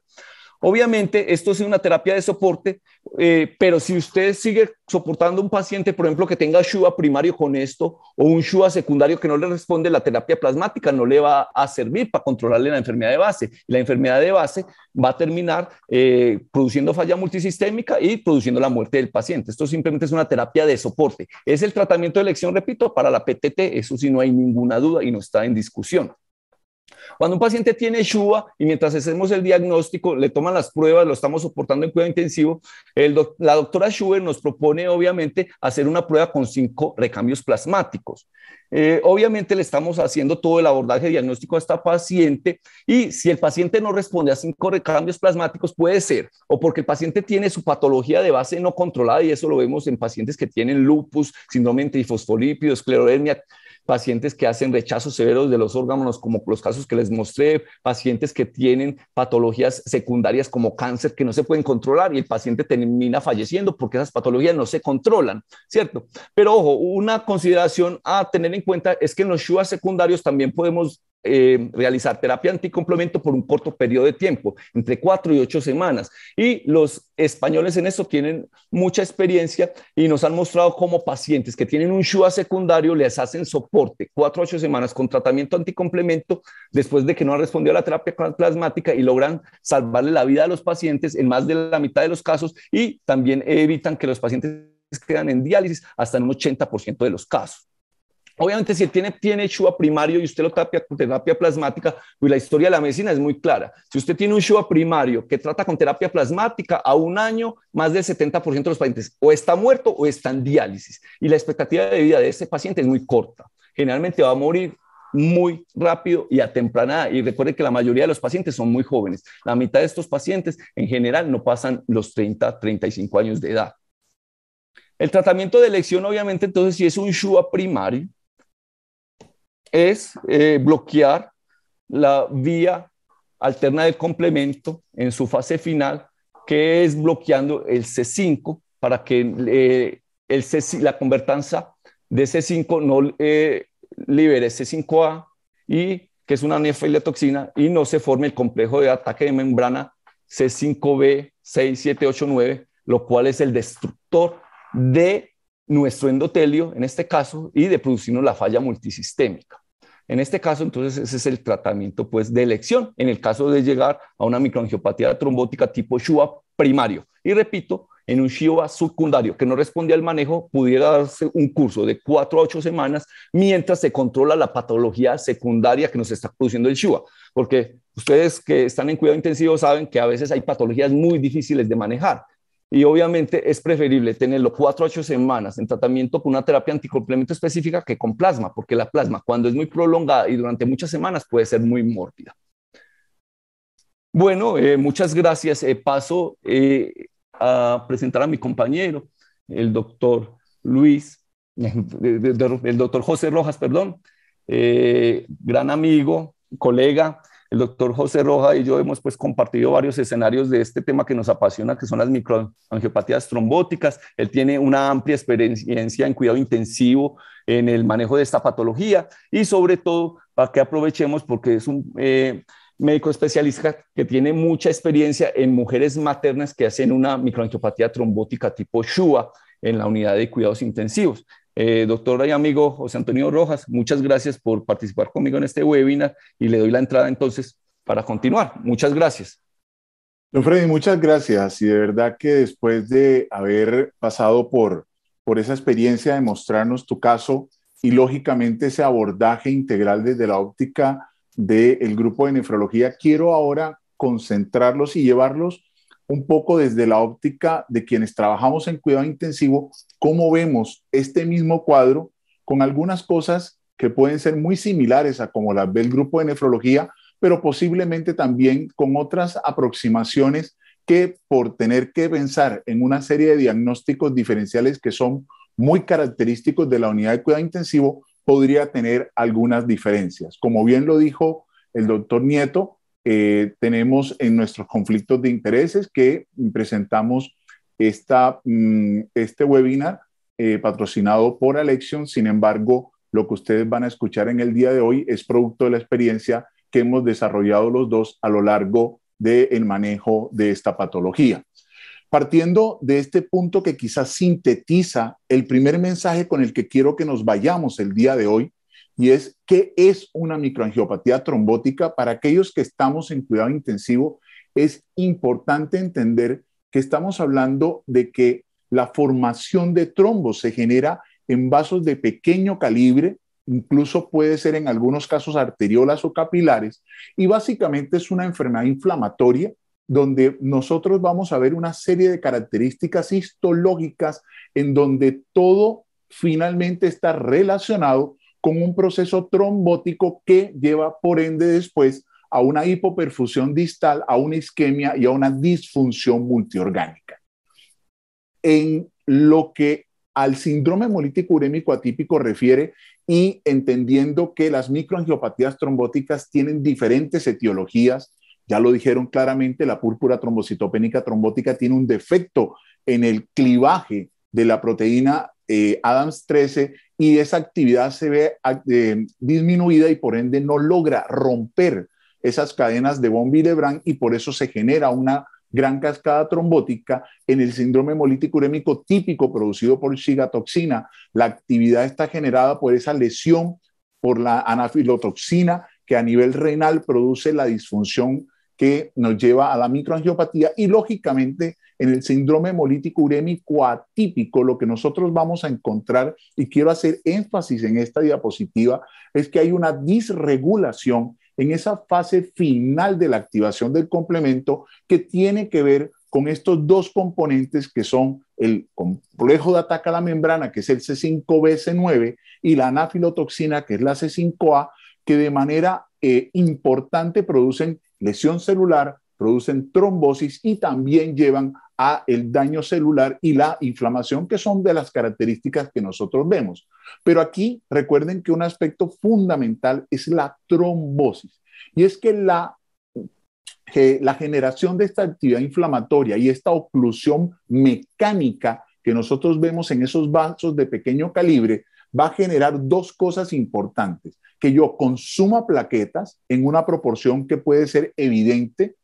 Obviamente, esto es una terapia de soporte, eh, pero si usted sigue soportando un paciente, por ejemplo, que tenga SHUA primario con esto o un SHUA secundario que no le responde, la terapia plasmática no le va a servir para controlarle la enfermedad de base. La enfermedad de base va a terminar eh, produciendo falla multisistémica y produciendo la muerte del paciente. Esto simplemente es una terapia de soporte. Es el tratamiento de elección, repito, para la PTT, eso sí no hay ninguna duda y no está en discusión. Cuando un paciente tiene SHUA y mientras hacemos el diagnóstico, le toman las pruebas, lo estamos soportando en cuidado intensivo, la doctora Shuba nos propone obviamente hacer una prueba con cinco recambios plasmáticos. Eh, obviamente le estamos haciendo todo el abordaje diagnóstico a esta paciente y si el paciente no responde a cinco recambios plasmáticos puede ser o porque el paciente tiene su patología de base no controlada y eso lo vemos en pacientes que tienen lupus, síndrome de trifosfolípidos, esclerodermia, pacientes que hacen rechazos severos de los órganos, como los casos que les mostré, pacientes que tienen patologías secundarias como cáncer que no se pueden controlar y el paciente termina falleciendo porque esas patologías no se controlan, ¿cierto? Pero ojo, una consideración a tener en cuenta es que en los SHUA secundarios también podemos eh, realizar terapia anticomplemento por un corto periodo de tiempo, entre cuatro y ocho semanas. Y los españoles en eso tienen mucha experiencia y nos han mostrado cómo pacientes que tienen un SHUA secundario les hacen soporte cuatro o ocho semanas con tratamiento anticomplemento después de que no ha respondido a la terapia plasmática y logran salvarle la vida a los pacientes en más de la mitad de los casos y también evitan que los pacientes quedan en diálisis hasta en un 80% de los casos. Obviamente, si tiene, tiene Shua primario y usted lo trata con terapia plasmática, pues la historia de la medicina es muy clara. Si usted tiene un Shua primario que trata con terapia plasmática, a un año, más del 70% de los pacientes o está muerto o está en diálisis. Y la expectativa de vida de ese paciente es muy corta. Generalmente va a morir muy rápido y a temprana edad. Y recuerde que la mayoría de los pacientes son muy jóvenes. La mitad de estos pacientes en general no pasan los 30, 35 años de edad. El tratamiento de elección, obviamente, entonces, si es un SHUA primario, es eh, bloquear la vía alterna del complemento en su fase final, que es bloqueando el C5 para que eh, el la convertanza de C5 no eh, libere C5A y que es una nefilotoxina, y no se forme el complejo de ataque de membrana C5B6789, lo cual es el destructor de nuestro endotelio, en este caso, y de producirnos la falla multisistémica. En este caso, entonces, ese es el tratamiento pues, de elección, en el caso de llegar a una microangiopatía trombótica tipo Shua primario. Y repito, en un Shua secundario que no respondía al manejo, pudiera darse un curso de cuatro a ocho semanas mientras se controla la patología secundaria que nos está produciendo el Shua. Porque ustedes que están en cuidado intensivo saben que a veces hay patologías muy difíciles de manejar y obviamente es preferible tenerlo cuatro a ocho semanas en tratamiento con una terapia anticomplemento específica que con plasma, porque la plasma, cuando es muy prolongada y durante muchas semanas, puede ser muy mórbida. Bueno, eh, muchas gracias. Eh, paso eh, a presentar a mi compañero, el doctor Luis, el doctor José Rojas, perdón, gran amigo, colega, el doctor José Roja y yo hemos pues compartido varios escenarios de este tema que nos apasiona, que son las microangiopatías trombóticas. Él tiene una amplia experiencia en cuidado intensivo, en el manejo de esta patología y sobre todo para que aprovechemos porque es un... Eh, médico especialista que tiene mucha experiencia en mujeres maternas que hacen una microangiopatía trombótica tipo SHUA en la unidad de cuidados intensivos. Eh, doctor y amigo José Antonio Rojas, muchas gracias por participar conmigo en este webinar y le doy la entrada entonces para continuar. Muchas gracias. Don Freddy, muchas gracias. Y de verdad que después de haber pasado por, por esa experiencia de mostrarnos tu caso y lógicamente ese abordaje integral desde la óptica del grupo de nefrología, quiero ahora concentrarlos y llevarlos un poco desde la óptica de quienes trabajamos en cuidado intensivo, cómo vemos este mismo cuadro con algunas cosas que pueden ser muy similares a como las ve el grupo de nefrología, pero posiblemente también con otras aproximaciones que por tener que pensar en una serie de diagnósticos diferenciales que son muy característicos de la unidad de cuidado intensivo, podría tener algunas diferencias. Como bien lo dijo el doctor Nieto, eh, tenemos en nuestros conflictos de intereses que presentamos esta, mm, este webinar eh, patrocinado por Alexion. Sin embargo, lo que ustedes van a escuchar en el día de hoy es producto de la experiencia que hemos desarrollado los dos a lo largo del manejo de esta patología. Partiendo de este punto que quizás sintetiza el primer mensaje con el que quiero que nos vayamos el día de hoy, y es qué es una microangiopatía trombótica. Para aquellos que estamos en cuidado intensivo, es importante entender que estamos hablando de que la formación de trombos se genera en vasos de pequeño calibre, incluso puede ser en algunos casos arteriolas o capilares, y básicamente es una enfermedad inflamatoria donde nosotros vamos a ver una serie de características histológicas en donde todo finalmente está relacionado con un proceso trombótico que lleva por ende después a una hipoperfusión distal, a una isquemia y a una disfunción multiorgánica. En lo que al síndrome hemolítico urémico atípico refiere y entendiendo que las microangiopatías trombóticas tienen diferentes etiologías, ya lo dijeron claramente, la púrpura trombocitopénica trombótica tiene un defecto en el clivaje de la proteína eh, Adams 13 y esa actividad se ve ah, eh, disminuida y por ende no logra romper esas cadenas de von Willebrand y por eso se genera una gran cascada trombótica en el síndrome hemolítico urémico típico producido por xigatoxina. La actividad está generada por esa lesión por la anafilotoxina que a nivel renal produce la disfunción que nos lleva a la microangiopatía y lógicamente en el síndrome hemolítico urémico atípico, lo que nosotros vamos a encontrar, y quiero hacer énfasis en esta diapositiva, es que hay una disregulación en esa fase final de la activación del complemento que tiene que ver con estos dos componentes que son el complejo de ataque a la membrana, que es el C5BS9, y la anafilotoxina, que es la C5A, que de manera eh, importante producen lesión celular, producen trombosis y también llevan a el daño celular y la inflamación, que son de las características que nosotros vemos. Pero aquí recuerden que un aspecto fundamental es la trombosis. Y es que la, que la generación de esta actividad inflamatoria y esta oclusión mecánica que nosotros vemos en esos vasos de pequeño calibre va a generar dos cosas importantes. Que yo consuma plaquetas en una proporción que puede ser evidente.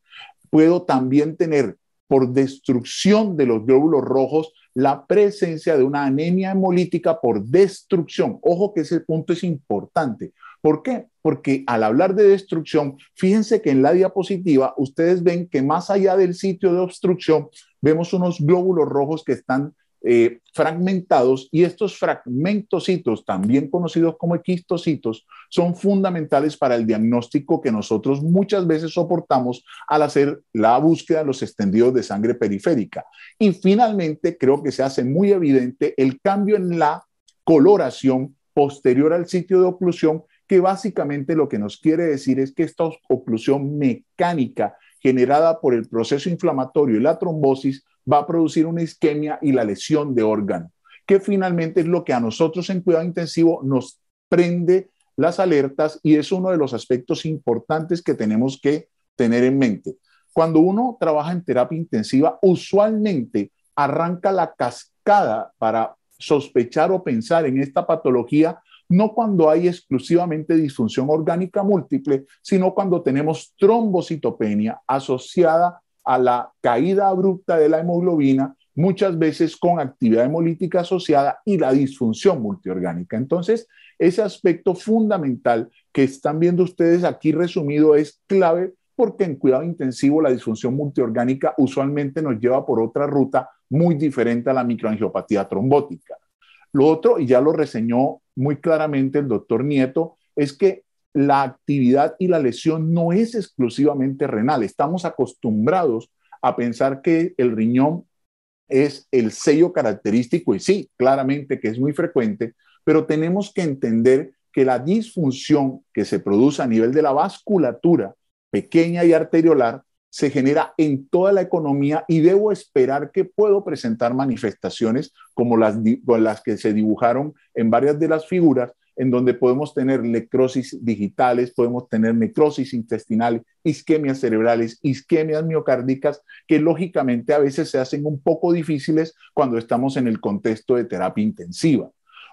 Puedo también tener por destrucción de los glóbulos rojos, la presencia de una anemia hemolítica por destrucción. Ojo que ese punto es importante. ¿Por qué? Porque al hablar de destrucción, fíjense que en la diapositiva ustedes ven que más allá del sitio de obstrucción, vemos unos glóbulos rojos que están eh, fragmentados y estos fragmentocitos, también conocidos como equistocitos, son fundamentales para el diagnóstico que nosotros muchas veces soportamos al hacer la búsqueda de los extendidos de sangre periférica. Y finalmente, creo que se hace muy evidente el cambio en la coloración posterior al sitio de oclusión, que básicamente lo que nos quiere decir es que esta oclusión mecánica generada por el proceso inflamatorio y la trombosis va a producir una isquemia y la lesión de órgano, que finalmente es lo que a nosotros en cuidado intensivo nos prende las alertas y es uno de los aspectos importantes que tenemos que tener en mente. Cuando uno trabaja en terapia intensiva, usualmente arranca la cascada para sospechar o pensar en esta patología, no cuando hay exclusivamente disfunción orgánica múltiple, sino cuando tenemos trombocitopenia asociada a la caída abrupta de la hemoglobina, muchas veces con actividad hemolítica asociada y la disfunción multiorgánica. Entonces, ese aspecto fundamental que están viendo ustedes aquí resumido es clave porque en cuidado intensivo la disfunción multiorgánica usualmente nos lleva por otra ruta muy diferente a la microangiopatía trombótica. Lo otro, y ya lo reseñó muy claramente el doctor Nieto, es que la actividad y la lesión no es exclusivamente renal. Estamos acostumbrados a pensar que el riñón es el sello característico y sí, claramente que es muy frecuente, pero tenemos que entender que la disfunción que se produce a nivel de la vasculatura pequeña y arteriolar se genera en toda la economía y debo esperar que puedo presentar manifestaciones como las, las que se dibujaron en varias de las figuras en donde podemos tener necrosis digitales, podemos tener necrosis intestinales, isquemias cerebrales, isquemias miocárdicas, que lógicamente a veces se hacen un poco difíciles cuando estamos en el contexto de terapia intensiva.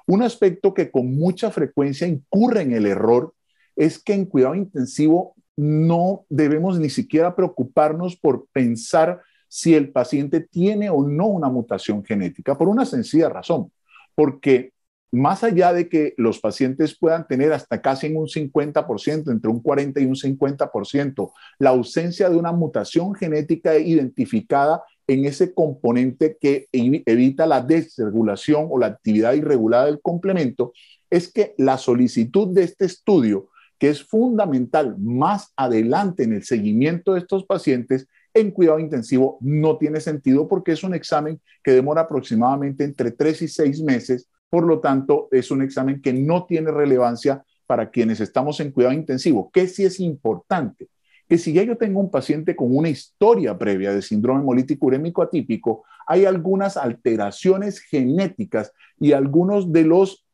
Un aspecto que con mucha frecuencia incurre en el error es que en cuidado intensivo no debemos ni siquiera preocuparnos por pensar si el paciente tiene o no una mutación genética, por una sencilla razón, porque más allá de que los pacientes puedan tener hasta casi en un 50%, entre un 40 y un 50%, la ausencia de una mutación genética identificada en ese componente que evita la desregulación o la actividad irregular del complemento, es que la solicitud de este estudio, que es fundamental más adelante en el seguimiento de estos pacientes, en cuidado intensivo no tiene sentido porque es un examen que demora aproximadamente entre 3 y 6 meses por lo tanto, es un examen que no tiene relevancia para quienes estamos en cuidado intensivo, ¿Qué sí es importante, que si ya yo tengo un paciente con una historia previa de síndrome hemolítico urémico atípico, hay algunas alteraciones genéticas y algunos de los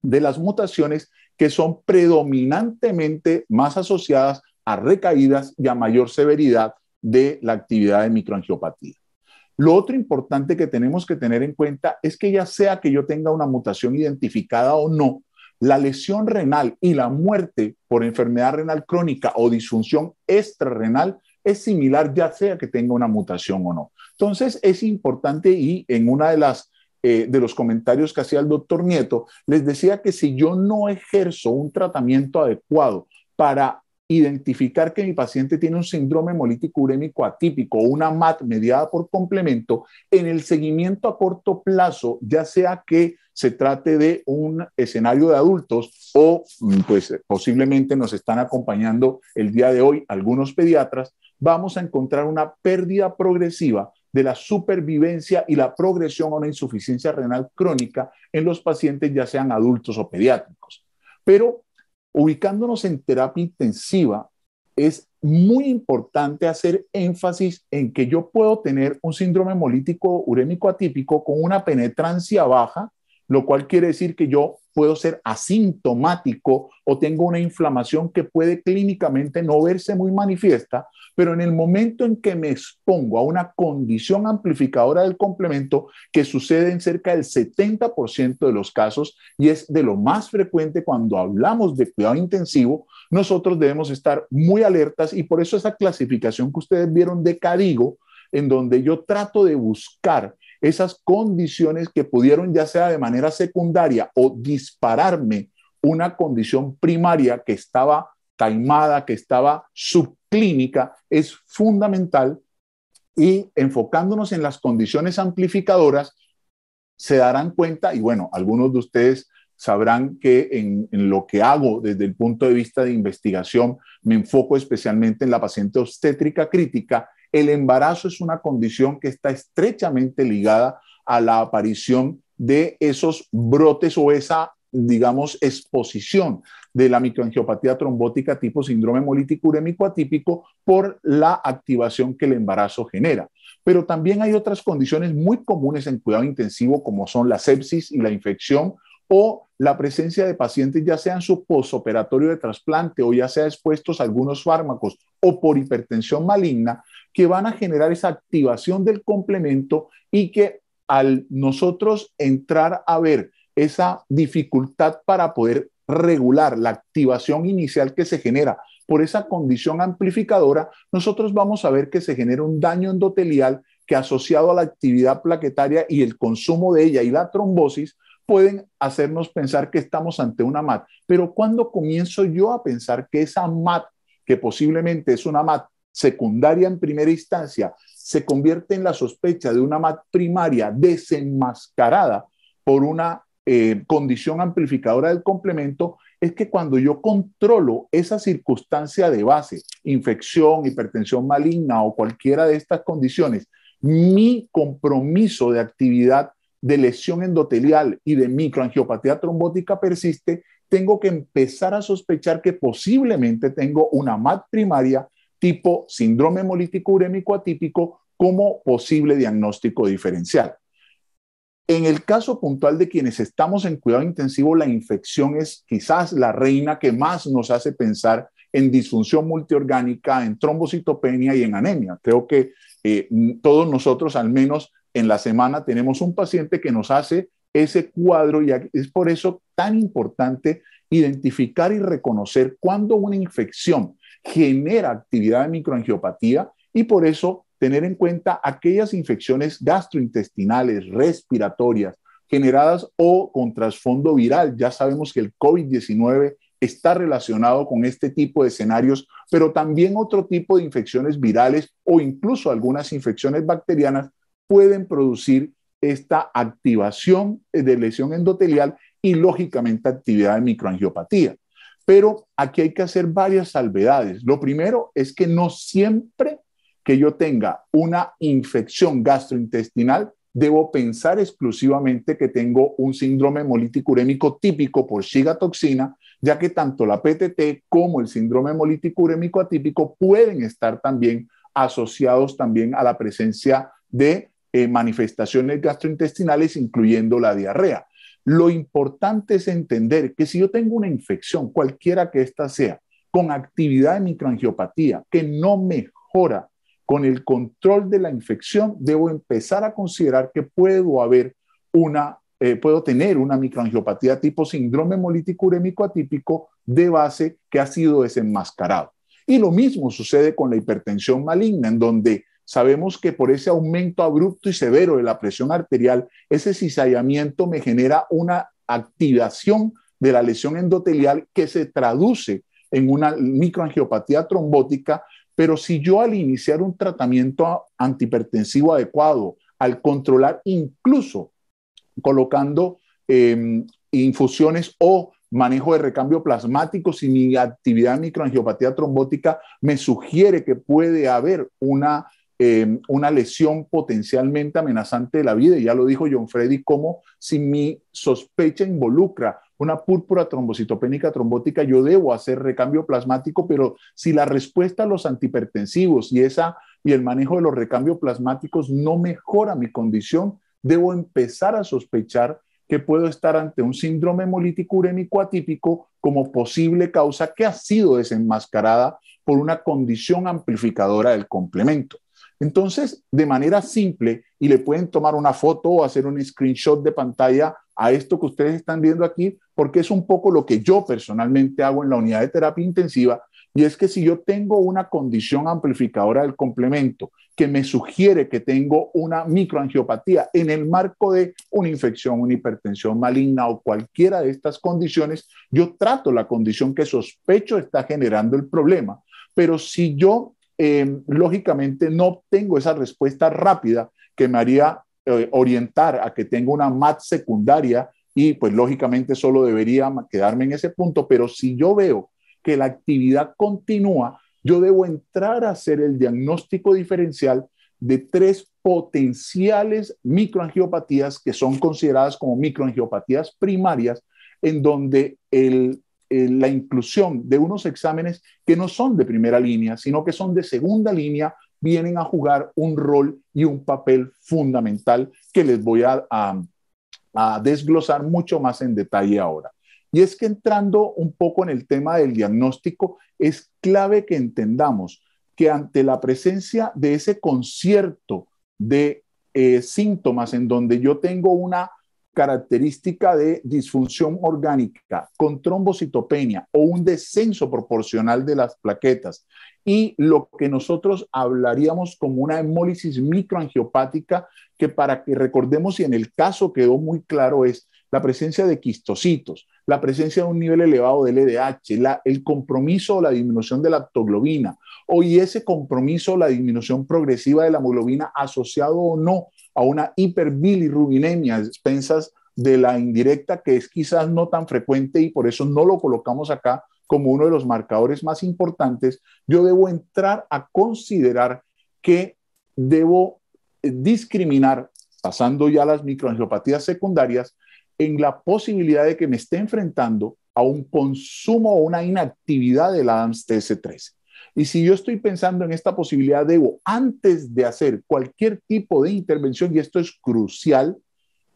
de las mutaciones que son predominantemente más asociadas a recaídas y a mayor severidad de la actividad de microangiopatía. Lo otro importante que tenemos que tener en cuenta es que ya sea que yo tenga una mutación identificada o no, la lesión renal y la muerte por enfermedad renal crónica o disfunción extrarenal es similar ya sea que tenga una mutación o no. Entonces es importante y en una de las eh, de los comentarios que hacía el doctor Nieto, les decía que si yo no ejerzo un tratamiento adecuado para identificar que mi paciente tiene un síndrome hemolítico urémico atípico, o una MAT mediada por complemento, en el seguimiento a corto plazo, ya sea que se trate de un escenario de adultos o mm, pues posiblemente nos están acompañando el día de hoy algunos pediatras, vamos a encontrar una pérdida progresiva de la supervivencia y la progresión a una insuficiencia renal crónica en los pacientes, ya sean adultos o pediátricos. Pero ubicándonos en terapia intensiva, es muy importante hacer énfasis en que yo puedo tener un síndrome hemolítico urémico atípico con una penetrancia baja lo cual quiere decir que yo puedo ser asintomático o tengo una inflamación que puede clínicamente no verse muy manifiesta, pero en el momento en que me expongo a una condición amplificadora del complemento que sucede en cerca del 70% de los casos y es de lo más frecuente cuando hablamos de cuidado intensivo, nosotros debemos estar muy alertas y por eso esa clasificación que ustedes vieron de Cadigo, en donde yo trato de buscar esas condiciones que pudieron, ya sea de manera secundaria o dispararme una condición primaria que estaba taimada, que estaba subclínica, es fundamental y enfocándonos en las condiciones amplificadoras, se darán cuenta, y bueno, algunos de ustedes sabrán que en, en, lo que hago desde el punto de vista de investigación, me enfoco especialmente en la paciente obstétrica crítica el embarazo es una condición que está estrechamente ligada a la aparición de esos brotes o esa, digamos, exposición de la microangiopatía trombótica tipo síndrome hemolítico urémico atípico por la activación que el embarazo genera. Pero también hay otras condiciones muy comunes en cuidado intensivo como son la sepsis y la infección o la presencia de pacientes ya sea en su posoperatorio de trasplante o ya sea expuestos a algunos fármacos o por hipertensión maligna que van a generar esa activación del complemento y que al nosotros entrar a ver esa dificultad para poder regular la activación inicial que se genera por esa condición amplificadora, nosotros vamos a ver que se genera un daño endotelial que asociado a la actividad plaquetaria y el consumo de ella y la trombosis pueden hacernos pensar que estamos ante una MAT. Pero cuando comienzo yo a pensar que esa MAT, que posiblemente es una MAT secundaria en primera instancia se convierte en la sospecha de una MAT primaria desenmascarada por una eh, condición amplificadora del complemento, es que cuando yo controlo esa circunstancia de base, infección, hipertensión maligna o cualquiera de estas condiciones, mi compromiso de actividad de lesión endotelial y de microangiopatía trombótica persiste, tengo que empezar a sospechar que posiblemente tengo una MAD primaria tipo síndrome hemolítico urémico atípico como posible diagnóstico diferencial. En el caso puntual de quienes estamos en cuidado intensivo, la infección es quizás la reina que más nos hace pensar en disfunción multiorgánica, en trombocitopenia y en anemia. Creo que eh, todos nosotros, al menos en la semana, tenemos un paciente que nos hace ese cuadro y es por eso tan importante identificar y reconocer cuando una infección genera actividad de microangiopatía y por eso tener en cuenta aquellas infecciones gastrointestinales, respiratorias, generadas o con trasfondo viral. Ya sabemos que el COVID-19 está relacionado con este tipo de escenarios, pero también otro tipo de infecciones virales o incluso algunas infecciones bacterianas pueden producir esta activación de lesión endotelial y lógicamente actividad de microangiopatía. Pero aquí hay que hacer varias salvedades. Lo primero es que no siempre que yo tenga una infección gastrointestinal, debo pensar exclusivamente que tengo un síndrome hemolítico urémico típico por Shiga ya que tanto la PTT como el síndrome hemolítico urémico atípico pueden estar también asociados también a la presencia de eh, manifestaciones gastrointestinales, incluyendo la diarrea. Lo importante es entender que si yo tengo una infección, cualquiera que ésta sea, con actividad de microangiopatía que no mejora con el control de la infección, debo empezar a considerar que puedo haber una, eh, puedo tener una microangiopatía tipo síndrome hemolítico urémico atípico de base que ha sido desenmascarado. Y lo mismo sucede con la hipertensión maligna, en donde Sabemos que por ese aumento abrupto y severo de la presión arterial, ese cizallamiento me genera una activación de la lesión endotelial que se traduce en una microangiopatía trombótica, pero si yo al iniciar un tratamiento antihipertensivo adecuado, al controlar incluso colocando em, infusiones o manejo de recambio plasmático, si mi actividad microangiopatía trombótica me sugiere que puede haber una Em, una lesión potencialmente amenazante de la vida. Y ya lo dijo John Freddy, como si mi sospecha involucra una púrpura trombocitopénica trombótica, yo debo hacer recambio plasmático, pero si la respuesta a los antihipertensivos y, esa, y el manejo de los recambios plasmáticos no mejora mi condición, debo empezar a sospechar que puedo estar ante un síndrome hemolítico urémico atípico como posible causa que ha sido desenmascarada por una condición amplificadora del complemento. Entonces, de manera simple, y le pueden tomar una foto o hacer un screenshot de pantalla a esto que ustedes están viendo aquí, porque es un poco lo que yo personalmente hago en la unidad de terapia intensiva, y es que si yo tengo una condición amplificadora del complemento que me sugiere que tengo una microangiopatía en el marco de una infección, una hipertensión maligna o cualquiera de estas condiciones, yo trato la condición que sospecho está generando el problema. Pero si yo Em, lógicamente no tengo esa respuesta rápida que me haría eh, orientar a que tengo una MAT secundaria y pues lógicamente solo debería quedarme en ese punto, pero si yo veo que la actividad continúa, yo debo entrar a hacer el diagnóstico diferencial de tres potenciales microangiopatías que son consideradas como microangiopatías primarias, en donde el eh, la inclusión de unos exámenes que no son de primera línea, sino que son de segunda línea, vienen a jugar un rol y un papel fundamental que les voy a, desglosar mucho más en detalle ahora. Y es que entrando un poco en el tema del diagnóstico, es clave que entendamos que ante la presencia de ese concierto de eh, síntomas en donde yo tengo una característica de disfunción orgánica con trombocitopenia o un descenso proporcional de las plaquetas y lo que nosotros hablaríamos como una hemólisis microangiopática que para que recordemos y en el caso quedó muy claro es la presencia de quistocitos, la presencia de un nivel elevado del LDH, el compromiso o la disminución de la aptoglobina, o y ese compromiso o la disminución progresiva de la hemoglobina asociado o no a una hiperbilirrubinemia a expensas de la indirecta, que es quizás no tan frecuente y por eso no lo colocamos acá como uno de los marcadores más importantes, yo debo entrar a considerar que debo eh, discriminar, pasando ya a las microangiopatías secundarias, en la posibilidad de que me esté enfrentando a un consumo o una inactividad la la TS13. Y si yo estoy pensando en esta posibilidad, debo, antes de hacer cualquier tipo de intervención, y esto es crucial,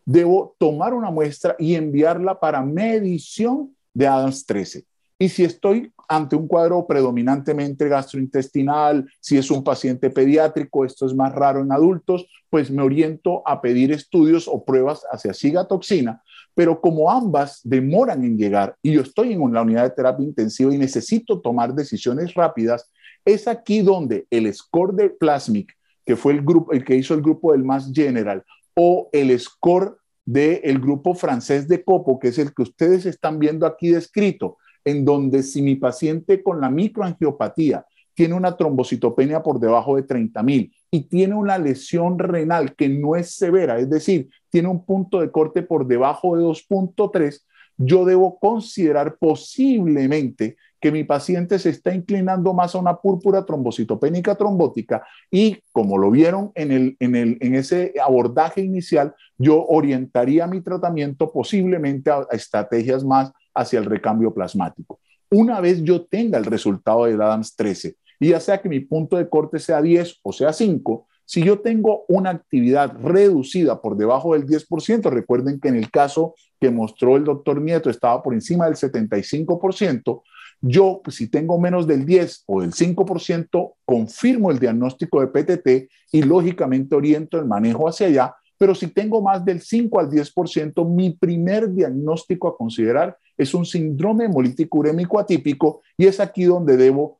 debo tomar una muestra y enviarla para medición de Adams 13. Y si estoy ante un cuadro predominantemente gastrointestinal, si es un paciente pediátrico, esto es más raro en adultos, pues me oriento a pedir estudios o pruebas hacia sigatoxina, pero como ambas demoran en llegar y yo estoy en la unidad de terapia intensiva y necesito tomar decisiones rápidas, es aquí donde el score de Plasmic, que fue el grupo el que hizo el grupo del más General o el score del grupo francés de Copo, que es el que ustedes están viendo aquí descrito, en donde si mi paciente con la microangiopatía tiene una trombocitopenia por debajo de 30.000 y tiene una lesión renal que no es severa, es decir, tiene un punto de corte por debajo de 2.3, yo debo considerar posiblemente que mi paciente se está inclinando más a una púrpura trombocitopénica trombótica y como lo vieron en, el, en, el, en ese abordaje inicial, yo orientaría mi tratamiento posiblemente a estrategias más hacia el recambio plasmático. Una vez yo tenga el resultado del Adams 13, y ya sea que mi punto de corte sea 10 o sea 5, si yo tengo una actividad reducida por debajo del 10%, recuerden que en el caso que mostró el doctor Nieto estaba por encima del 75%, yo pues, si tengo menos del 10 o del 5%, confirmo el diagnóstico de PTT y lógicamente oriento el manejo hacia allá pero si tengo más del 5 al 10%, mi primer diagnóstico a considerar es un síndrome hemolítico urémico atípico y es aquí donde debo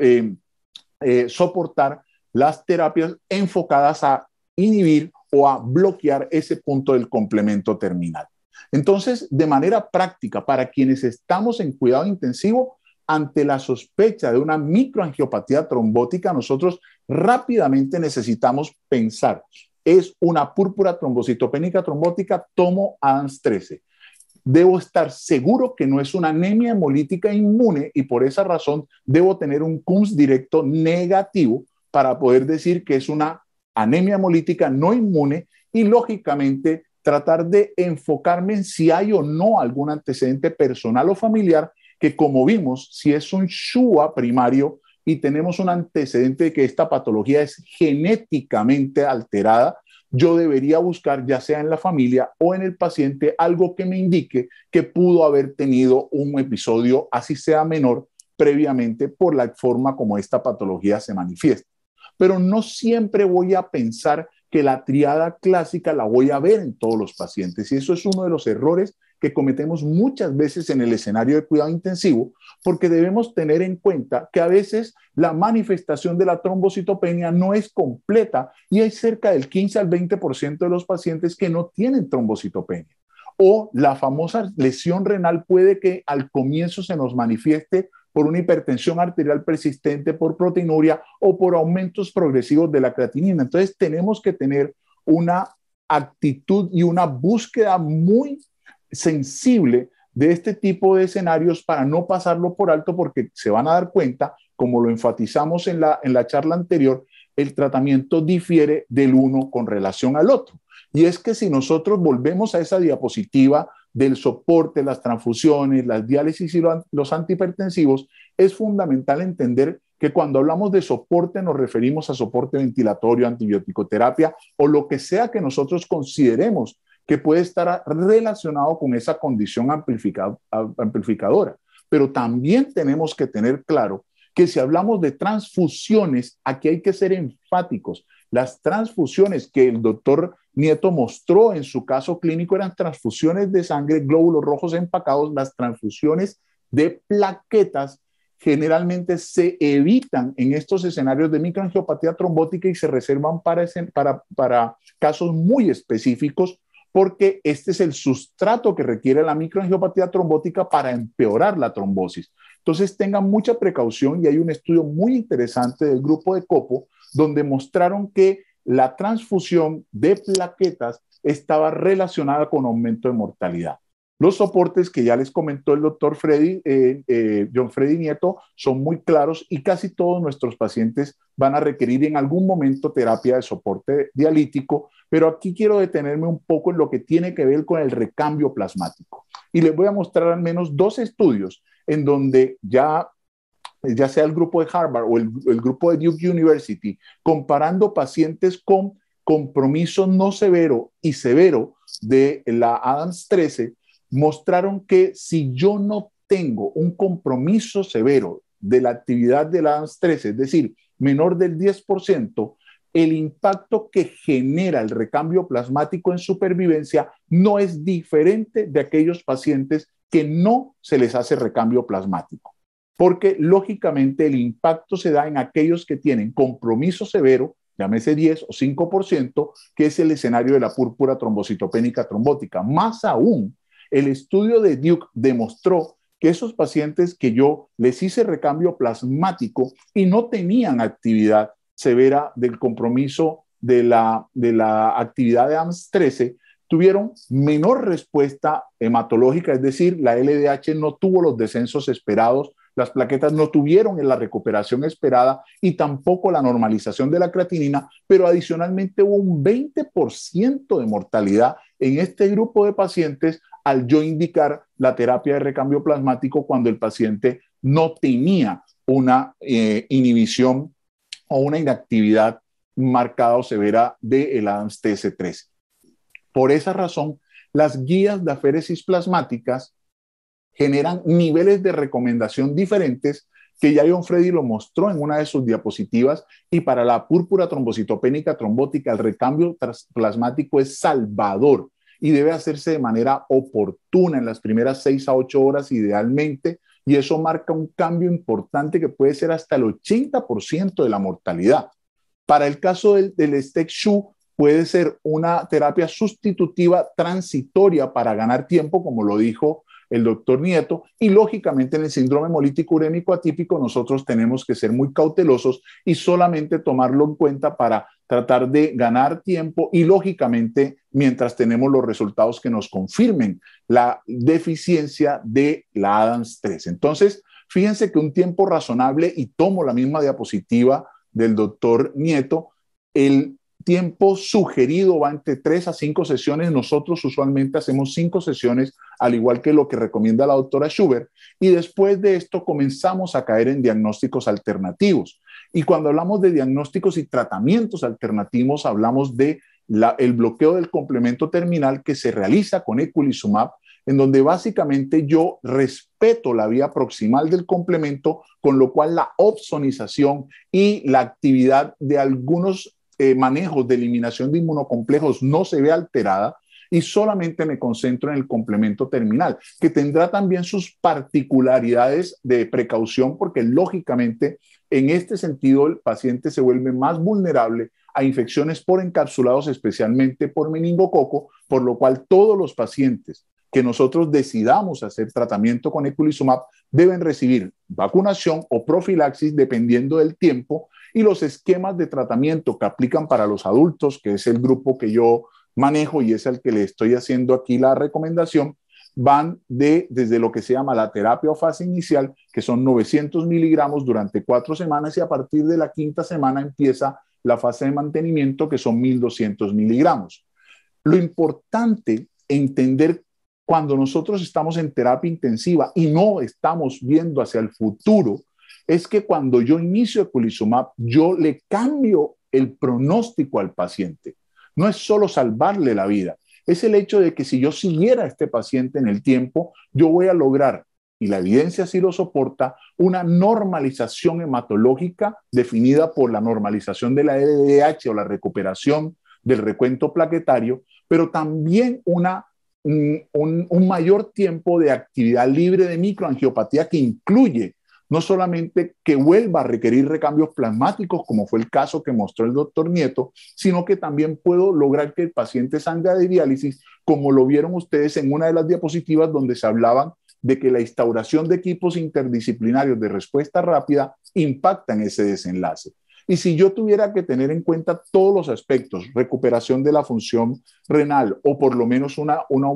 eh, eh, soportar las terapias enfocadas a inhibir o a bloquear ese punto del complemento terminal. Entonces, de manera práctica, para quienes estamos en cuidado intensivo, ante la sospecha de una microangiopatía trombótica, nosotros rápidamente necesitamos pensar es una púrpura trombocitopénica trombótica tomo ANS 13. Debo estar seguro que no es una anemia hemolítica inmune y por esa razón debo tener un CUMS directo negativo para poder decir que es una anemia hemolítica no inmune y lógicamente tratar de enfocarme en si hay o no algún antecedente personal o familiar que como vimos, si es un SHUA primario, y tenemos un antecedente de que esta patología es genéticamente alterada, yo debería buscar, ya sea en la familia o en el paciente, algo que me indique que pudo haber tenido un episodio, así sea menor, previamente por la forma como esta patología se manifiesta. Pero no siempre voy a pensar que la triada clásica la voy a ver en todos los pacientes y eso es uno de los errores que cometemos muchas veces en el escenario de cuidado intensivo, porque debemos tener en cuenta que a veces la manifestación de la trombocitopenia no es completa y hay cerca del 15 al 20% de los pacientes que no tienen trombocitopenia. O la famosa lesión renal puede que al comienzo se nos manifieste por una hipertensión arterial persistente, por proteinuria o por aumentos progresivos de la creatinina. Entonces tenemos que tener una actitud y una búsqueda muy sensible de este tipo de escenarios para no pasarlo por alto porque se van a dar cuenta, como lo enfatizamos en la, en la charla anterior, el tratamiento difiere del uno con relación al otro. Y es que si nosotros volvemos a esa diapositiva del soporte, las transfusiones, las diálisis y los antihipertensivos, es fundamental entender que cuando hablamos de soporte nos referimos a soporte ventilatorio, antibiótico terapia o lo que sea que nosotros consideremos que puede estar relacionado con esa condición amplificadora. Pero también tenemos que tener claro que si hablamos de transfusiones, aquí hay que ser enfáticos. Las transfusiones que el doctor Nieto mostró en su caso clínico eran transfusiones de sangre, glóbulos rojos empacados, las transfusiones de plaquetas generalmente se evitan en estos escenarios de microangiopatía trombótica y se reservan para casos muy específicos porque este es el sustrato que requiere la microangiopatía trombótica para empeorar la trombosis. Entonces tengan mucha precaución y hay un estudio muy interesante del grupo de Copo donde mostraron que la transfusión de plaquetas estaba relacionada con aumento de mortalidad. Los soportes que ya les comentó el doctor Freddy, eh, eh, John Freddy Nieto, son muy claros y casi todos nuestros pacientes van a requerir en algún momento terapia de soporte dialítico, pero aquí quiero detenerme un poco en lo que tiene que ver con el recambio plasmático. Y les voy a mostrar al menos dos estudios en donde ya ya sea el grupo de Harvard o el, el grupo de Duke University, comparando pacientes con compromiso no severo y severo de la ADAMS 13, mostraron que si yo no tengo un compromiso severo de la actividad de ANS 13, es decir, menor del 10%, el impacto que genera el recambio plasmático en supervivencia no es diferente de aquellos pacientes que no se les hace recambio plasmático, porque lógicamente el impacto se da en aquellos que tienen compromiso severo, llámese 10 o 5%, que es el escenario de la púrpura trombocitopénica trombótica. Más aún, el estudio de Duke demostró que esos pacientes que yo les hice recambio plasmático y no tenían actividad severa del compromiso de la, de la actividad de AMS 13, tuvieron menor respuesta hematológica, es decir, la LDH no tuvo los descensos esperados las plaquetas no tuvieron la recuperación esperada y tampoco la normalización de la creatinina, pero adicionalmente hubo un 20% de mortalidad en este grupo de pacientes al yo indicar la terapia de recambio plasmático cuando el paciente no tenía una eh, inhibición o una inactividad marcada o severa del el ADAMS 3 Por esa razón, las guías de aféresis plasmáticas generan niveles de recomendación diferentes que ya John Freddy lo mostró en una de sus diapositivas y para la púrpura trombocitopénica trombótica el recambio plasmático es salvador y debe hacerse de manera oportuna en las primeras seis a 8 horas idealmente y eso marca un cambio importante que puede ser hasta el 80% de la mortalidad. Para el caso del, del puede ser una terapia sustitutiva transitoria para ganar tiempo, como lo dijo el doctor Nieto, y lógicamente en el síndrome hemolítico urémico atípico nosotros tenemos que ser muy cautelosos y solamente tomarlo en cuenta para tratar de ganar tiempo y lógicamente mientras tenemos los resultados que nos confirmen la deficiencia de la ADAMS 3. Entonces, fíjense que un tiempo razonable, y tomo la misma diapositiva del doctor Nieto, el tiempo sugerido va entre tres a cinco sesiones. Nosotros usualmente hacemos cinco sesiones, al igual que lo que recomienda la doctora Schubert. Y después de esto comenzamos a caer en diagnósticos alternativos. Y cuando hablamos de diagnósticos y tratamientos alternativos, hablamos de el bloqueo del complemento terminal que se realiza con eculizumab, en donde básicamente yo respeto la vía proximal del complemento, con lo cual la opsonización y la actividad de algunos eh, manejos de eliminación de inmunocomplejos no se ve alterada y solamente me concentro en el complemento terminal, que tendrá también sus particularidades de precaución porque lógicamente en este sentido el paciente se vuelve más vulnerable a infecciones por encapsulados, especialmente por meningococo, por lo cual todos los pacientes que nosotros decidamos hacer tratamiento con eculizumab deben recibir vacunación o profilaxis dependiendo del tiempo y los esquemas de tratamiento que aplican para los adultos, que es el grupo que yo manejo y es el que le estoy haciendo aquí la recomendación, van de, desde lo que se llama la terapia o fase inicial, que son 900 miligramos durante cuatro semanas y a partir de la quinta semana empieza la fase de mantenimiento, que son 1200 miligramos. Lo importante entender cuando nosotros estamos en terapia intensiva y no estamos viendo hacia el futuro, es que cuando yo inicio eculizumab, yo le cambio el pronóstico al paciente. No es solo salvarle la vida, es el hecho de que si yo siguiera a este paciente en el tiempo, yo voy a lograr, y la evidencia sí lo soporta, una normalización hematológica definida por la normalización de la LDH e o la recuperación del recuento plaquetario, pero también una un, mayor tiempo de actividad libre de microangiopatía que incluye no solamente que vuelva a requerir recambios plasmáticos, como fue el caso que mostró el doctor Nieto, sino que también puedo lograr que el paciente salga de diálisis, como lo vieron ustedes en una de las diapositivas donde se hablaban de que la instauración de equipos interdisciplinarios de respuesta rápida impacta en ese desenlace. Y si yo tuviera que tener en cuenta todos los aspectos, recuperación de la función renal o por lo menos una, una,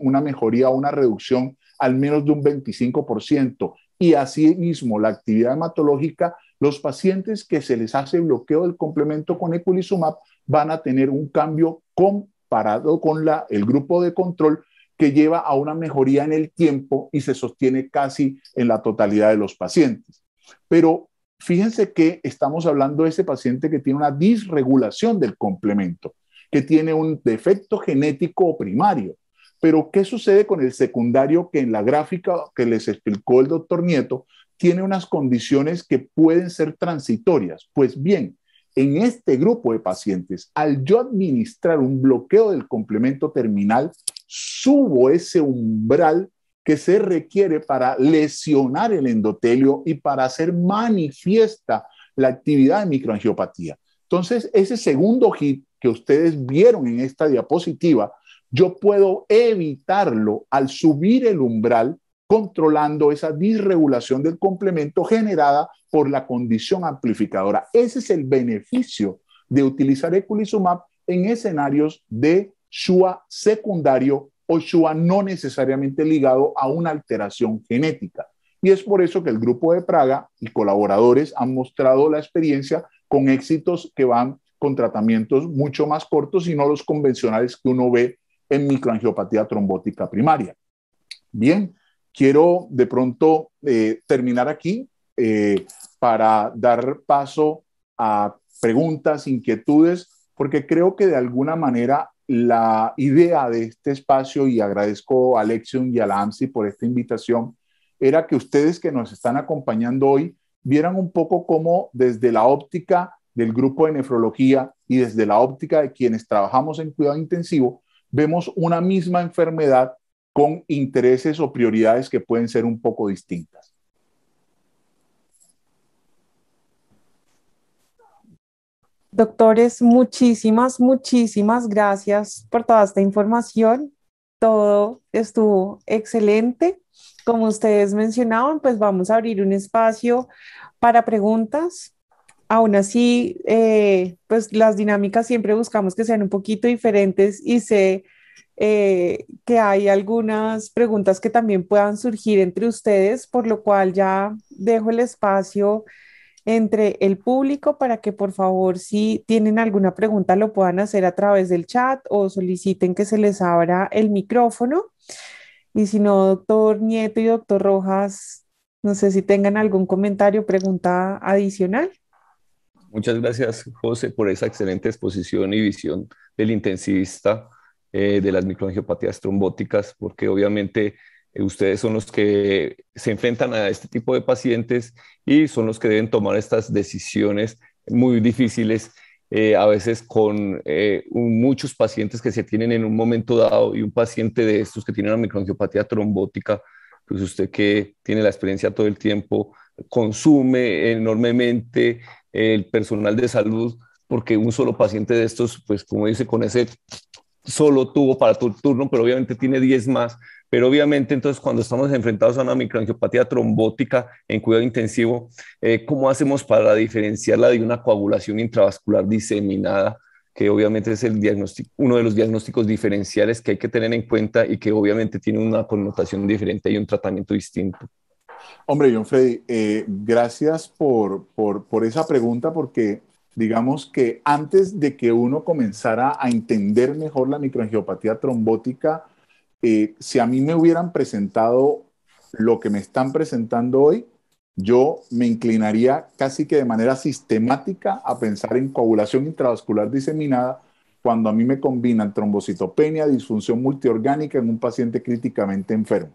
una, mejoría, una reducción al menos de un 25%, y mismo la actividad hematológica, los pacientes que se les hace bloqueo del complemento con eculizumab van a tener un cambio comparado con la, el grupo de control que lleva a una mejoría en el tiempo y se sostiene casi en la totalidad de los pacientes. Pero fíjense que estamos hablando de ese paciente que tiene una disregulación del complemento, que tiene un defecto genético primario pero ¿qué sucede con el secundario que en la gráfica que les explicó el doctor Nieto tiene unas condiciones que pueden ser transitorias? Pues bien, en este grupo de pacientes, al yo administrar un bloqueo del complemento terminal, subo ese umbral que se requiere para lesionar el endotelio y para hacer manifiesta la actividad de microangiopatía. Entonces, ese segundo hit que ustedes vieron en esta diapositiva yo puedo evitarlo al subir el umbral controlando esa disregulación del complemento generada por la condición amplificadora. Ese es el beneficio de utilizar eculizumab en escenarios de SUA secundario o SUA no necesariamente ligado a una alteración genética. Y es por eso que el grupo de Praga y colaboradores han mostrado la experiencia con éxitos que van con tratamientos mucho más cortos y no los convencionales que uno ve en microangiopatía trombótica primaria. Bien, quiero de pronto eh, terminar aquí eh, para dar paso a preguntas, inquietudes, porque creo que de alguna manera la idea de este espacio, y agradezco a Alexion y a la AMSI por esta invitación, era que ustedes que nos están acompañando hoy vieran un poco cómo desde la óptica del grupo de nefrología y desde la óptica de quienes trabajamos en cuidado intensivo, vemos una misma enfermedad con intereses o prioridades que pueden ser un poco distintas. Doctores, muchísimas, muchísimas gracias por toda esta información. Todo estuvo excelente. Como ustedes mencionaban, pues vamos a abrir un espacio para preguntas aún así, eh, pues las dinámicas siempre buscamos que sean un poquito diferentes y sé eh, que hay algunas preguntas que también puedan surgir entre ustedes, por lo cual ya dejo el espacio entre el público para que por favor si tienen alguna pregunta lo puedan hacer a través del chat o soliciten que se les abra el micrófono. Y si no, doctor Nieto y doctor Rojas, no sé si tengan algún comentario, o pregunta adicional. Muchas gracias, José, por esa excelente exposición y visión del intensivista eh, de las microangiopatías trombóticas, porque obviamente eh, ustedes son los que se enfrentan a este tipo de pacientes y son los que deben tomar estas decisiones muy difíciles, eh, a veces con muchos pacientes que se tienen en un momento dado y un paciente de estos que tiene una microangiopatía trombótica, pues usted que tiene la experiencia todo el tiempo, consume enormemente el personal de salud, porque un solo paciente de estos, pues como dice, con ese solo tuvo para tu turno, pero obviamente tiene 10 más. Pero obviamente entonces cuando estamos enfrentados a una microangiopatía trombótica en cuidado intensivo, eh, ¿cómo hacemos para diferenciarla de una coagulación intravascular diseminada? que obviamente es el diagnóstico, uno de los diagnósticos diferenciales que hay que tener en cuenta y que obviamente tiene una connotación diferente y un tratamiento distinto. Hombre, John Freddy, eh, gracias por, por, esa pregunta porque digamos que antes de que uno comenzara a entender mejor la microangiopatía trombótica, eh, si a mí me hubieran presentado lo que me están presentando hoy, yo me inclinaría casi que de manera sistemática a pensar en coagulación intravascular diseminada cuando a mí me combinan trombocitopenia, disfunción multiorgánica en un paciente críticamente enfermo.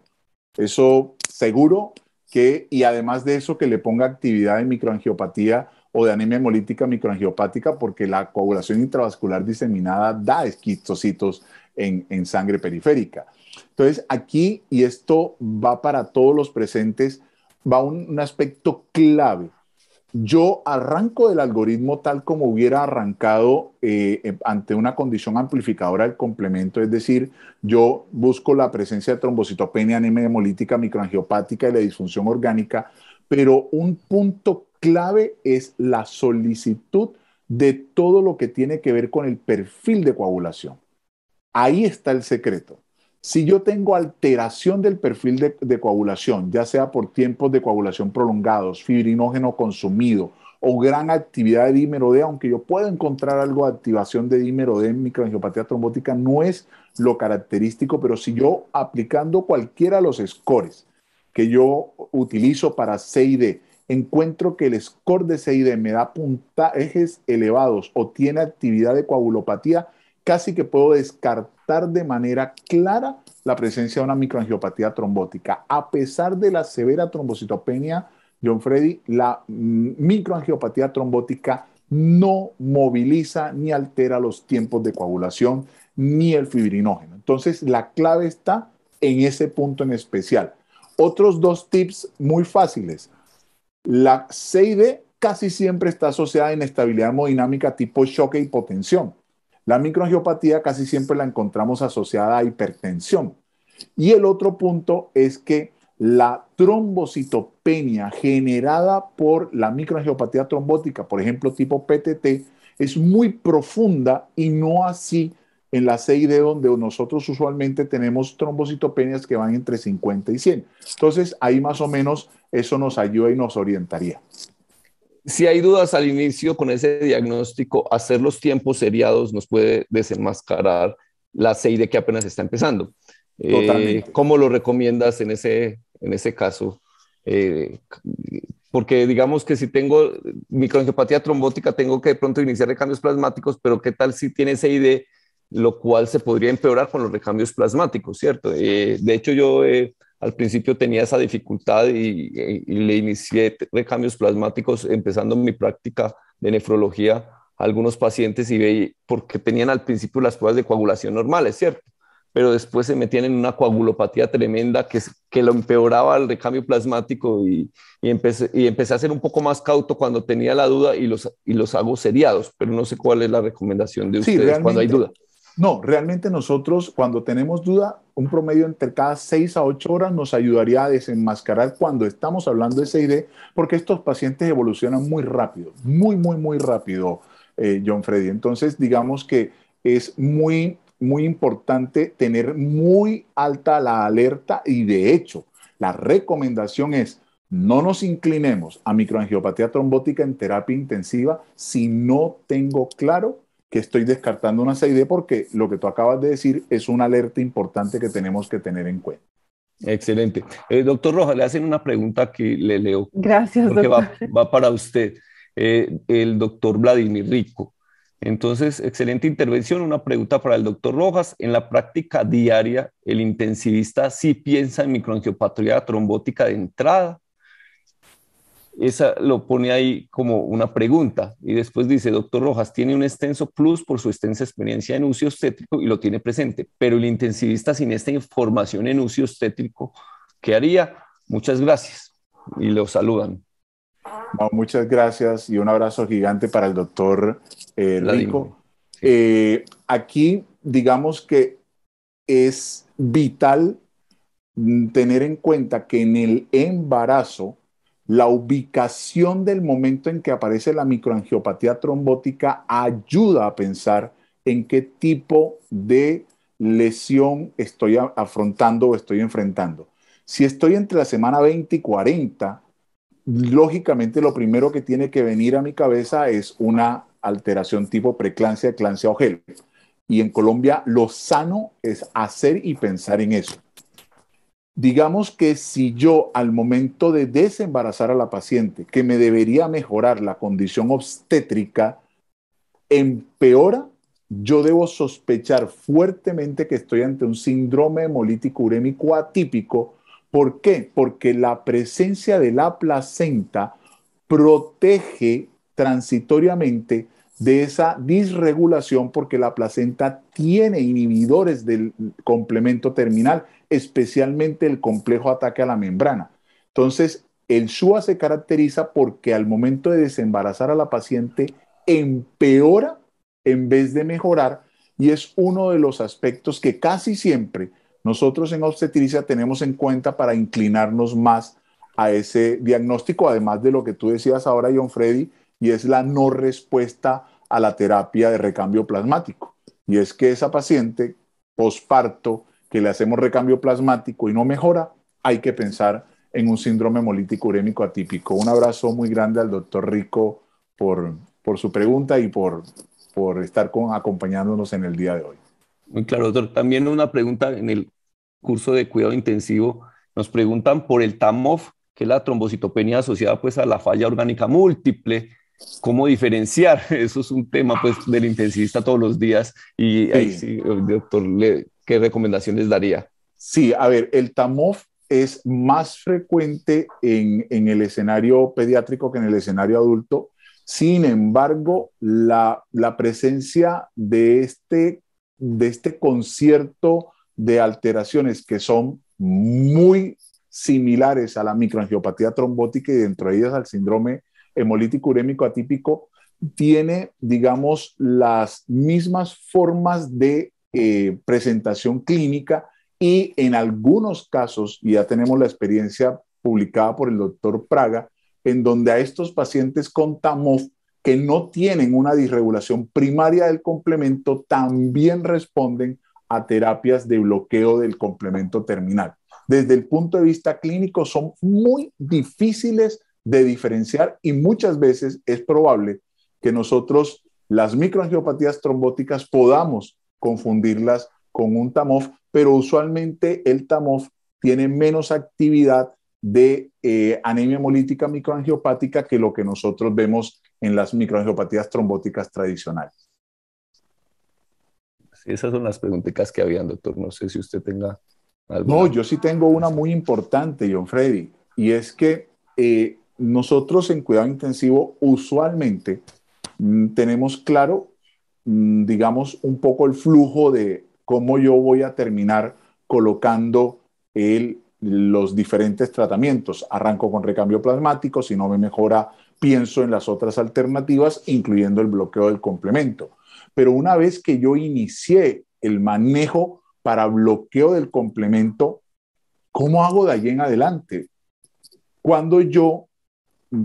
Eso seguro y además de eso, que le ponga actividad de microangiopatía o de anemia hemolítica microangiopática, porque la coagulación intravascular diseminada da esquistocitos en, sangre periférica. Entonces, aquí, y esto va para todos los presentes, va un aspecto clave yo arranco del algoritmo tal como hubiera arrancado eh, em, ante una condición amplificadora del complemento, es decir, yo busco la presencia de trombocitopenia, anemia hemolítica, microangiopática y la disfunción orgánica, pero un punto clave es la solicitud de todo lo que tiene que ver con el perfil de coagulación. Ahí está el secreto. Si yo tengo alteración del perfil de, coagulación, ya sea por tiempos de coagulación prolongados, fibrinógeno consumido o gran actividad de dímero D, aunque yo pueda encontrar algo de activación de dímero D en microangiopatía trombótica, no es lo característico, pero si yo aplicando cualquiera de los scores que yo utilizo para CID, encuentro que el score de CID me da ejes elevados o tiene actividad de coagulopatía, casi que puedo descartar de manera clara la presencia de una microangiopatía trombótica. A pesar de la severa trombocitopenia, John Freddy, la mm, microangiopatía trombótica no moviliza ni altera los tiempos de coagulación ni el fibrinógeno. Entonces, la clave está en ese punto en especial. Otros dos tips muy fáciles. La CID casi siempre está asociada a inestabilidad hemodinámica tipo choque e hipotensión. La microangiopatía casi siempre la encontramos asociada a hipertensión. Y el otro punto es que la trombocitopenia generada por la microangiopatía trombótica, por ejemplo, tipo PTT, es muy profunda y no así en la CID, donde nosotros usualmente tenemos trombocitopenias que van entre 50 y 100. Entonces, ahí más o menos eso nos ayuda y nos orientaría. Si hay dudas al inicio con ese diagnóstico, hacer los tiempos seriados nos puede desenmascarar la CID que apenas está empezando. Eh, Totalmente. ¿Cómo lo recomiendas en ese, en ese caso? Eh, porque digamos que si tengo microangiopatía trombótica, tengo que de pronto iniciar recambios plasmáticos, pero ¿qué tal si tiene CID, lo cual se podría empeorar con los recambios plasmáticos, ¿cierto? Eh, de hecho, yo he al principio tenía esa dificultad y, le inicié recambios plasmáticos empezando mi práctica de nefrología a algunos pacientes y veía, porque tenían al principio las pruebas de coagulación normales, ¿cierto? Pero después se metían en una coagulopatía tremenda que, que lo empeoraba el recambio plasmático y, y, empecé, y empecé a ser un poco más cauto cuando tenía la duda y los, y los hago seriados, pero no sé cuál es la recomendación de ustedes cuando hay duda. No, realmente nosotros cuando tenemos duda, un promedio entre cada 6 a 8 horas nos ayudaría a desenmascarar cuando estamos hablando de CID, porque estos pacientes evolucionan muy rápido, muy, muy, muy rápido, eh, John Freddy. Entonces, digamos que es muy, muy importante tener muy alta la alerta y de hecho, la recomendación es no nos inclinemos a microangiopatía trombótica en terapia intensiva si no tengo claro que estoy descartando una CID porque lo que tú acabas de decir es una alerta importante que tenemos que tener en cuenta. Excelente. el eh, doctor Rojas, le hacen una pregunta que le leo. Gracias, doctor. Va, para usted. Eh, el doctor Vladimir Rico. Entonces, excelente intervención. Una pregunta para el doctor Rojas. En la práctica diaria, ¿el intensivista sí piensa en microangiopatía trombótica de entrada? esa lo pone ahí como una pregunta y después dice, doctor Rojas, tiene un extenso plus por su extensa experiencia en uso obstétrico y lo tiene presente, pero el intensivista sin esta información en uso obstétrico, ¿qué haría? Muchas gracias y lo saludan. muchas gracias y un abrazo gigante para el doctor eh, Rico. Eh, aquí digamos que es vital mm, tener en cuenta que en el embarazo, la ubicación del momento en que aparece la microangiopatía trombótica ayuda a pensar en qué tipo de lesión estoy afrontando o estoy enfrentando. Si estoy entre la semana 20 y 40, lógicamente lo primero que tiene que venir a mi cabeza es una alteración tipo preclancia, eclancia o gel. Y en Colombia lo sano es hacer y pensar en eso. Digamos que si yo al momento de desembarazar a la paciente, que me debería mejorar la condición obstétrica, empeora, yo debo sospechar fuertemente que estoy ante un síndrome hemolítico urémico atípico. ¿Por qué? Porque la presencia de la placenta protege transitoriamente de esa disregulación porque la placenta tiene inhibidores del complemento terminal, especialmente el complejo ataque a la membrana. Entonces, el SUA se caracteriza porque al momento de desembarazar a la paciente empeora en vez de mejorar y es uno de los aspectos que casi siempre nosotros en obstetricia tenemos en cuenta para inclinarnos más a ese diagnóstico, además de lo que tú decías ahora, John Freddy, y es la no respuesta a la terapia de recambio plasmático. Y es que esa paciente posparto que le hacemos recambio plasmático y no mejora, hay que pensar en un síndrome hemolítico urémico atípico. Un abrazo muy grande al doctor Rico por, su pregunta y por, estar acompañándonos en el día de hoy. Muy claro, doctor. También una pregunta en el curso de cuidado intensivo. Nos preguntan por el TAMOF, que es la trombocitopenia asociada pues, a la falla orgánica múltiple cómo diferenciar, eso es un tema pues del intensivista todos los días y ahí sí, doctor, ¿qué recomendaciones daría? Sí, a ver, el TAMOF es más frecuente en, el escenario pediátrico que en el escenario adulto. Sin embargo, la, presencia de este, de este concierto de alteraciones que son muy similares a la microangiopatía trombótica y dentro de ellas al síndrome hemolítico urémico atípico tiene, digamos, las mismas formas de eh, presentación clínica y en algunos casos, y ya tenemos la experiencia publicada por el doctor Praga, en donde a estos pacientes con TAMOF que no tienen una disregulación primaria del complemento también responden a terapias de bloqueo del complemento terminal. Desde el punto de vista clínico son muy difíciles de diferenciar y muchas veces es probable que nosotros las microangiopatías trombóticas podamos confundirlas con un TAMOF, pero usualmente el TAMOF tiene menos actividad de eh, anemia hemolítica microangiopática que lo que nosotros vemos en las microangiopatías trombóticas tradicionales. esas son las preguntas que habían, doctor. No sé si usted tenga No, yo sí tengo una muy importante, John Freddy, y es que eh, nosotros en cuidado intensivo usualmente mm, tenemos claro, mm, digamos, un poco el flujo de cómo yo voy a terminar colocando los diferentes tratamientos. Arranco con recambio plasmático, si no me mejora, pienso en las otras alternativas, incluyendo el bloqueo del complemento. Pero una vez que yo inicié el manejo para bloqueo del complemento, ¿cómo hago de allí en adelante? Cuando yo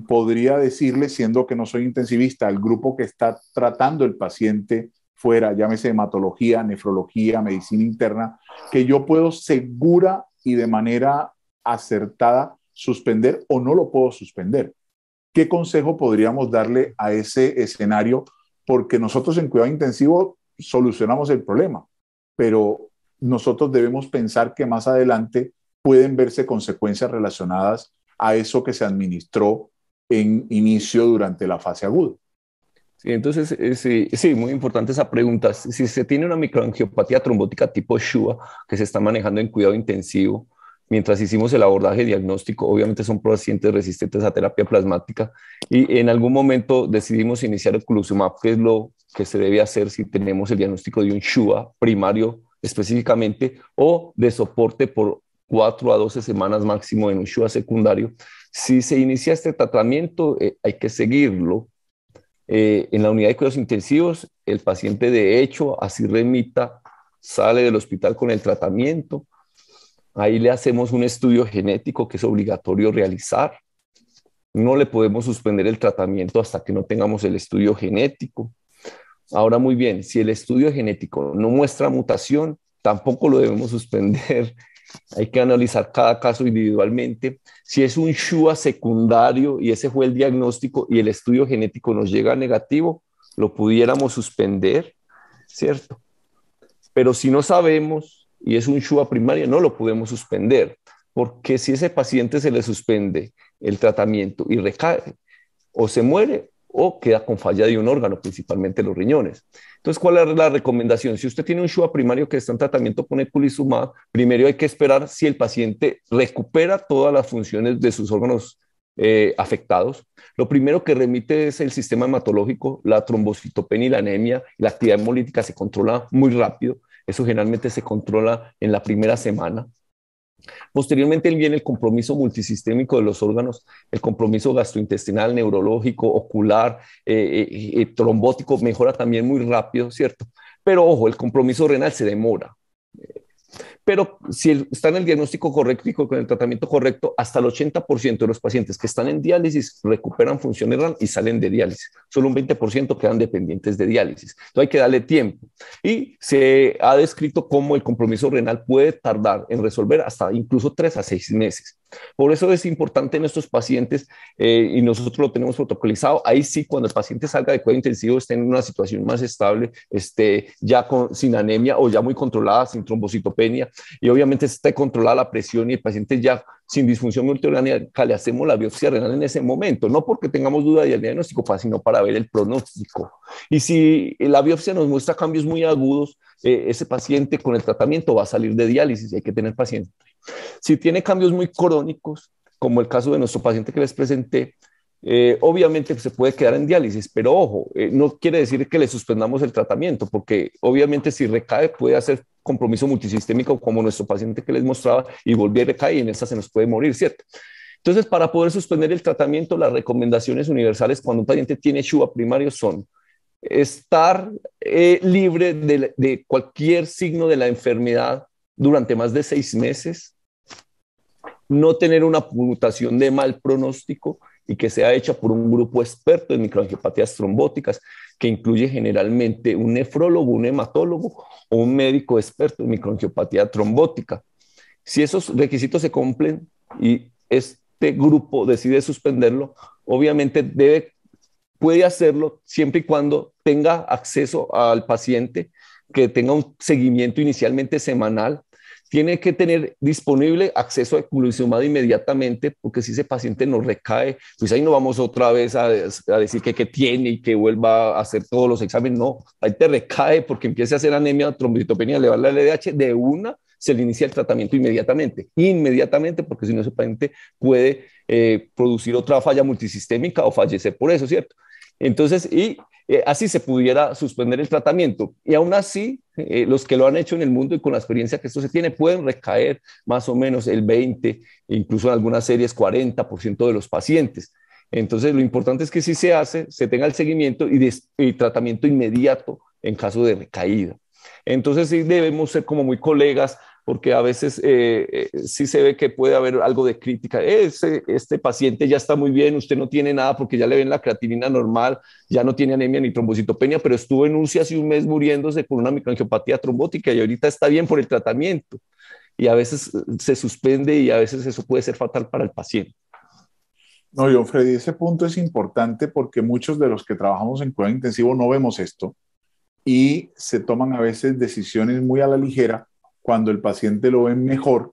podría decirle, siendo que no soy intensivista, al grupo que está tratando el paciente fuera, llámese hematología, nefrología, medicina interna, que yo puedo segura y de manera acertada suspender o no lo puedo suspender. ¿Qué consejo podríamos darle a ese escenario? Porque nosotros en cuidado intensivo solucionamos el problema, pero nosotros debemos pensar que más adelante pueden verse consecuencias relacionadas a eso que se administró en inicio durante la fase aguda. Sí, entonces, eh, sí, muy importante esa pregunta. Si se tiene una microangiopatía trombótica tipo SHUA que se está manejando en cuidado intensivo, mientras hicimos el abordaje diagnóstico, obviamente son pacientes resistentes a terapia plasmática y en algún momento decidimos iniciar el Clusumab, que es lo que se debe hacer si tenemos el diagnóstico de un SHUA primario específicamente o de soporte por 4 a 12 semanas máximo en un shua secundario. Si se inicia este tratamiento, eh, hay que seguirlo. Eh, en la unidad de cuidados intensivos, el paciente de hecho, así remita, sale del hospital con el tratamiento. Ahí le hacemos un estudio genético que es obligatorio realizar. No le podemos suspender el tratamiento hasta que no tengamos el estudio genético. Ahora muy bien, si el estudio genético no muestra mutación, tampoco lo debemos suspender hay que analizar cada caso individualmente. Si es un SHUA secundario y ese fue el diagnóstico y el estudio genético nos llega negativo, lo pudiéramos suspender, ¿cierto? Pero si no sabemos y es un SHUA primaria, no lo podemos suspender, porque si ese paciente se le suspende el tratamiento y recae, o se muere o queda con falla de un órgano, principalmente los riñones. Entonces, ¿cuál es la recomendación? Si usted tiene un SHUA primario que está en tratamiento con eculizumab, primero hay que esperar si el paciente recupera todas las funciones de sus órganos eh, afectados. Lo primero que remite es el sistema hematológico, la trombocitopenia y la anemia, la actividad hemolítica se controla muy rápido. Eso generalmente se controla en la primera semana. Posteriormente viene el compromiso multisistémico de los órganos, el compromiso gastrointestinal, neurológico, ocular, eh, eh, eh, trombótico, mejora también muy rápido, ¿cierto? Pero ojo, el compromiso renal se demora. Pero si está en el diagnóstico correcto y con el tratamiento correcto, hasta el 80% de los pacientes que están en diálisis recuperan función renal y salen de diálisis. Solo un 20% quedan dependientes de diálisis. Entonces hay que darle tiempo. Y se ha descrito cómo el compromiso renal puede tardar en resolver hasta incluso tres a seis meses. Por eso es importante en estos pacientes, eh, y nosotros lo tenemos protocolizado, ahí sí, cuando el paciente salga de cuidado intensivo, esté en una situación más estable, ya con, sin anemia o ya muy controlada, sin trombocitopenia, y obviamente está controlada la presión y el paciente ya sin disfunción multiorgánica, le hacemos la biopsia renal en ese momento, no porque tengamos duda del diagnóstico, sino para ver el pronóstico. Y si la biopsia nos muestra cambios muy agudos, eh, ese paciente con el tratamiento va a salir de diálisis, hay que tener paciente si tiene cambios muy crónicos, como el caso de nuestro paciente que les presenté, eh, obviamente se puede quedar en diálisis, pero ojo, eh, no quiere decir que le suspendamos el tratamiento, porque obviamente si recae puede hacer compromiso multisistémico como nuestro paciente que les mostraba y volvió a recaer y en esa se nos puede morir, ¿cierto? Entonces, para poder suspender el tratamiento, las recomendaciones universales cuando un paciente tiene SHUA primario son estar eh, libre de, de cualquier signo de la enfermedad durante más de seis meses, no tener una mutación de mal pronóstico y que sea hecha por un grupo experto en microangiopatías trombóticas, que incluye generalmente un nefrólogo, un hematólogo o un médico experto en microangiopatía trombótica. Si esos requisitos se cumplen y este grupo decide suspenderlo, obviamente debe, puede hacerlo siempre y cuando tenga acceso al paciente, que tenga un seguimiento inicialmente semanal tiene que tener disponible acceso a eculizumab inmediatamente, porque si ese paciente nos recae, pues ahí no vamos otra vez a, decir que, tiene y que vuelva a hacer todos los exámenes. No, ahí te recae porque empieza a hacer anemia, trombocitopenia, elevar la LDH de una, se le inicia el tratamiento inmediatamente, inmediatamente, porque si no ese paciente puede eh, producir otra falla multisistémica o fallecer por eso, ¿cierto? Entonces, y eh, así se pudiera suspender el tratamiento. Y aún así, eh, los que lo han hecho en el mundo y con la experiencia que esto se tiene, pueden recaer más o menos el 20, incluso en algunas series 40% de los pacientes. Entonces, lo importante es que si se hace, se tenga el seguimiento y, tratamiento inmediato en caso de recaída. Entonces, sí debemos ser como muy colegas porque a veces eh, eh, sí se ve que puede haber algo de crítica. Este, este paciente ya está muy bien, usted no tiene nada porque ya le ven la creatinina normal, ya no tiene anemia ni trombocitopenia, pero estuvo en UCI hace un mes muriéndose con una microangiopatía trombótica y ahorita está bien por el tratamiento. Y a veces eh, se suspende y a veces eso puede ser fatal para el paciente. No, yo, Freddy, ese punto es importante porque muchos de los que trabajamos en cuidado intensivo no vemos esto y se toman a veces decisiones muy a la ligera cuando el paciente lo ve mejor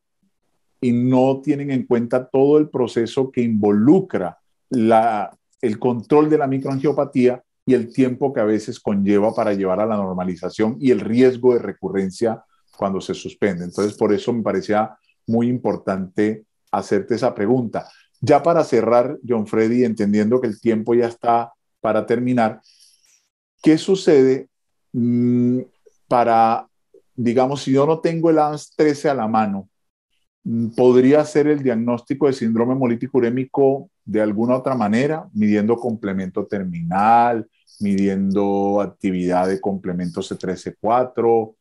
y no tienen en cuenta todo el proceso que involucra la, el control de la microangiopatía y el tiempo que a veces conlleva para llevar a la normalización y el riesgo de recurrencia cuando se suspende. Entonces, por eso me parecía muy importante hacerte esa pregunta. Ya para cerrar, John Freddy, entendiendo que el tiempo ya está para terminar, ¿qué sucede mm, para digamos, si yo no tengo el ANS 13 a la mano, mm, podría hacer el diagnóstico de síndrome hemolítico urémico de alguna otra manera, midiendo complemento terminal, midiendo actividad de complemento C13-4.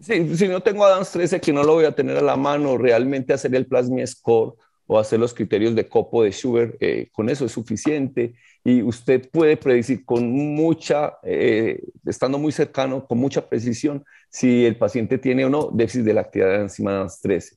Sí, si no tengo ADAMS 13 que no lo voy a tener a la mano, realmente hacer el plasma score o hacer los criterios de copo de sugar eh, con eso es suficiente y usted puede predecir con mucha, eh, estando muy cercano, con mucha precisión, si el paciente tiene o no déficit de la actividad de enzimas 13.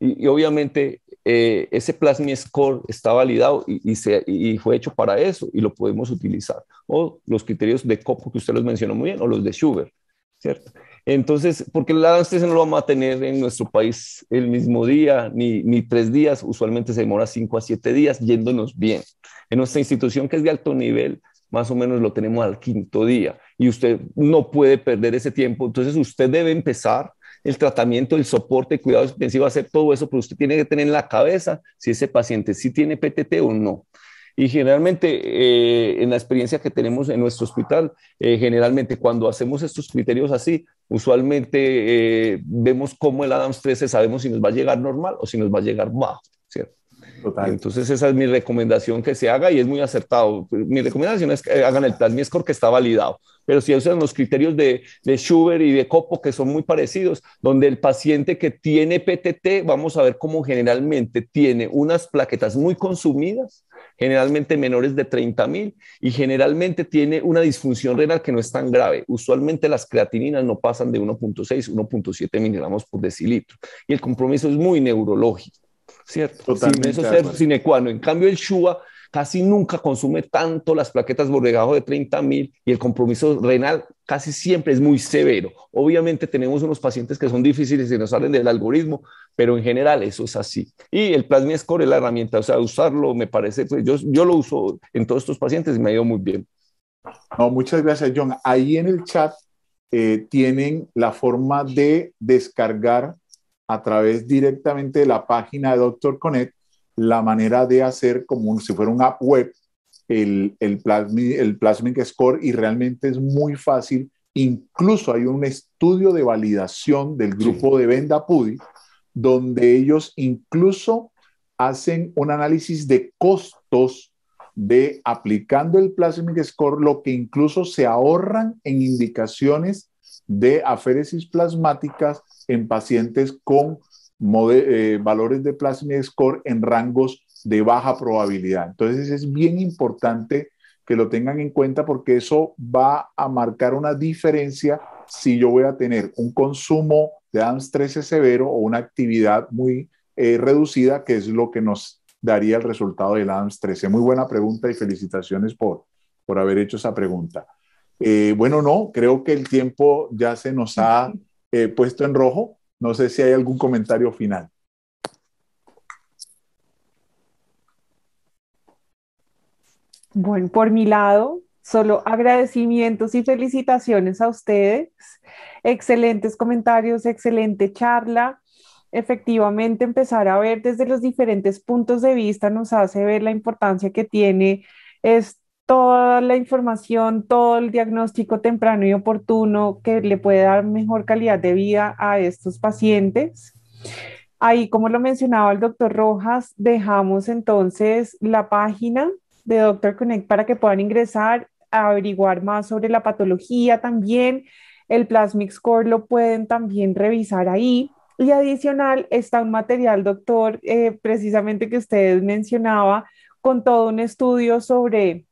Y, obviamente eh, ese plasma score está validado y, se, fue hecho para eso y lo podemos utilizar. O los criterios de copo que usted los mencionó muy bien, o los de Schubert, ¿cierto? Entonces, porque la anestesia no lo vamos a tener en nuestro país el mismo día, ni, ni tres días, usualmente se demora cinco a siete días yéndonos bien. En nuestra institución que es de alto nivel, más o menos lo tenemos al quinto día y usted no puede perder ese tiempo. Entonces, usted debe empezar el tratamiento, el soporte, el cuidado intensivo, hacer todo eso, pero usted tiene que tener en la cabeza si ese paciente sí tiene PTT o no. Y generalmente, eh, en la experiencia que tenemos en nuestro hospital, eh, generalmente cuando hacemos estos criterios así, usualmente eh, vemos cómo el Adams 13 sabemos si nos va a llegar normal o si nos va a llegar bajo, ¿cierto? Entonces esa es mi recomendación que se haga y es muy acertado. Mi recomendación es que hagan el plasmi score que está validado, pero si usan los criterios de, de, Schubert y de Copo que son muy parecidos, donde el paciente que tiene PTT, vamos a ver cómo generalmente tiene unas plaquetas muy consumidas generalmente menores de mil y generalmente tiene una disfunción renal que no es tan grave. Usualmente las creatininas no pasan de 1.6, 1.7 miligramos por decilitro y el compromiso es muy neurológico, ¿cierto? Totalmente. eso ser sine En cambio, el SHUA casi nunca consume tanto las plaquetas borregajo de 30 mil y el compromiso renal casi siempre es muy severo. Obviamente tenemos unos pacientes que son difíciles y nos salen del algoritmo, pero en general eso es así. Y el Plasma Score es la herramienta, o sea, usarlo me parece, pues yo, yo lo uso en todos estos pacientes y me ha ido muy bien. muchas gracias, John. Ahí en el chat eh, tienen la forma de descargar a través directamente de la página de Doctor Connect la manera de hacer como si fuera una app web el, plasmic, el Score y realmente es muy fácil. Incluso hay un estudio de validación del grupo de Venda Pudi, donde ellos incluso hacen un análisis de costos de aplicando el Plasmic Score, lo que incluso se ahorran en indicaciones de aféresis plasmáticas en pacientes con eh, valores de plasma score en rangos de baja probabilidad. Entonces es bien importante que lo tengan en cuenta porque eso va a marcar una diferencia si yo voy a tener un consumo de ADAMS 13 severo o una actividad muy eh, reducida, que es lo que nos daría el resultado del ADAMS 13. Muy buena pregunta y felicitaciones por, por haber hecho esa pregunta. Eh, bueno, no, creo que el tiempo ya se nos ha puesto en rojo. No sé si hay algún comentario final. Bueno, por mi lado, solo agradecimientos y felicitaciones a ustedes. Excelentes comentarios, excelente charla. Efectivamente, empezar a ver desde los diferentes puntos de vista nos hace ver la importancia que tiene este toda la información, todo el diagnóstico temprano y oportuno que le puede dar mejor calidad de vida a estos pacientes. Ahí, como lo mencionaba el doctor Rojas, dejamos entonces la página de Doctor Connect para que puedan ingresar a averiguar más sobre la patología también. El Plasmic Score lo pueden también revisar ahí. Y adicional está un material, doctor, eh, precisamente que usted mencionaba, con todo un estudio sobre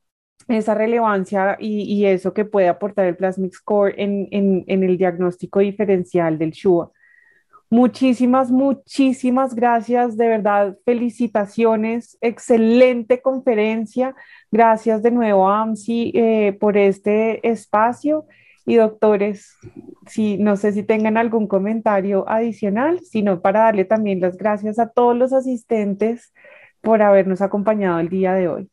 esa relevancia y, eso que puede aportar el Plasmix Core en, el diagnóstico diferencial del SHUA. Muchísimas, muchísimas gracias, de verdad, felicitaciones, excelente conferencia. Gracias de nuevo a AMSI eh, por este espacio. Y doctores, si, no sé si tengan algún comentario adicional, sino para darle también las gracias a todos los asistentes por habernos acompañado el día de hoy.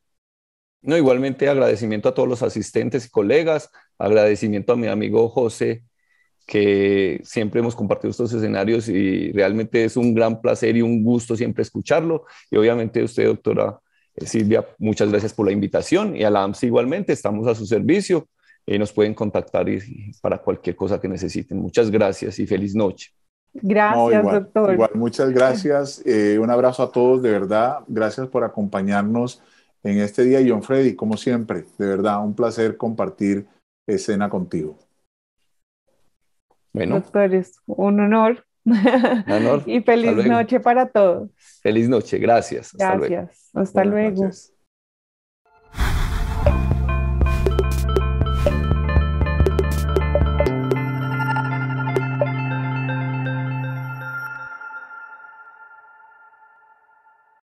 No, igualmente agradecimiento a todos los asistentes y colegas, agradecimiento a mi amigo José, que siempre hemos compartido estos escenarios y realmente es un gran placer y un gusto siempre escucharlo. Y obviamente usted, doctora eh, Silvia, muchas gracias por la invitación y a la AMSI igualmente, estamos a su servicio. y eh, nos pueden contactar para cualquier cosa que necesiten. Muchas gracias y feliz noche. Gracias, doctor. Igual, muchas gracias. Eh, un abrazo a todos, de verdad. Gracias por acompañarnos en este día. John Freddy, como siempre, de verdad, un placer compartir escena contigo. Bueno. Doctor, un honor. honor. y feliz noche para todos. Feliz noche, gracias. gracias, hasta luego.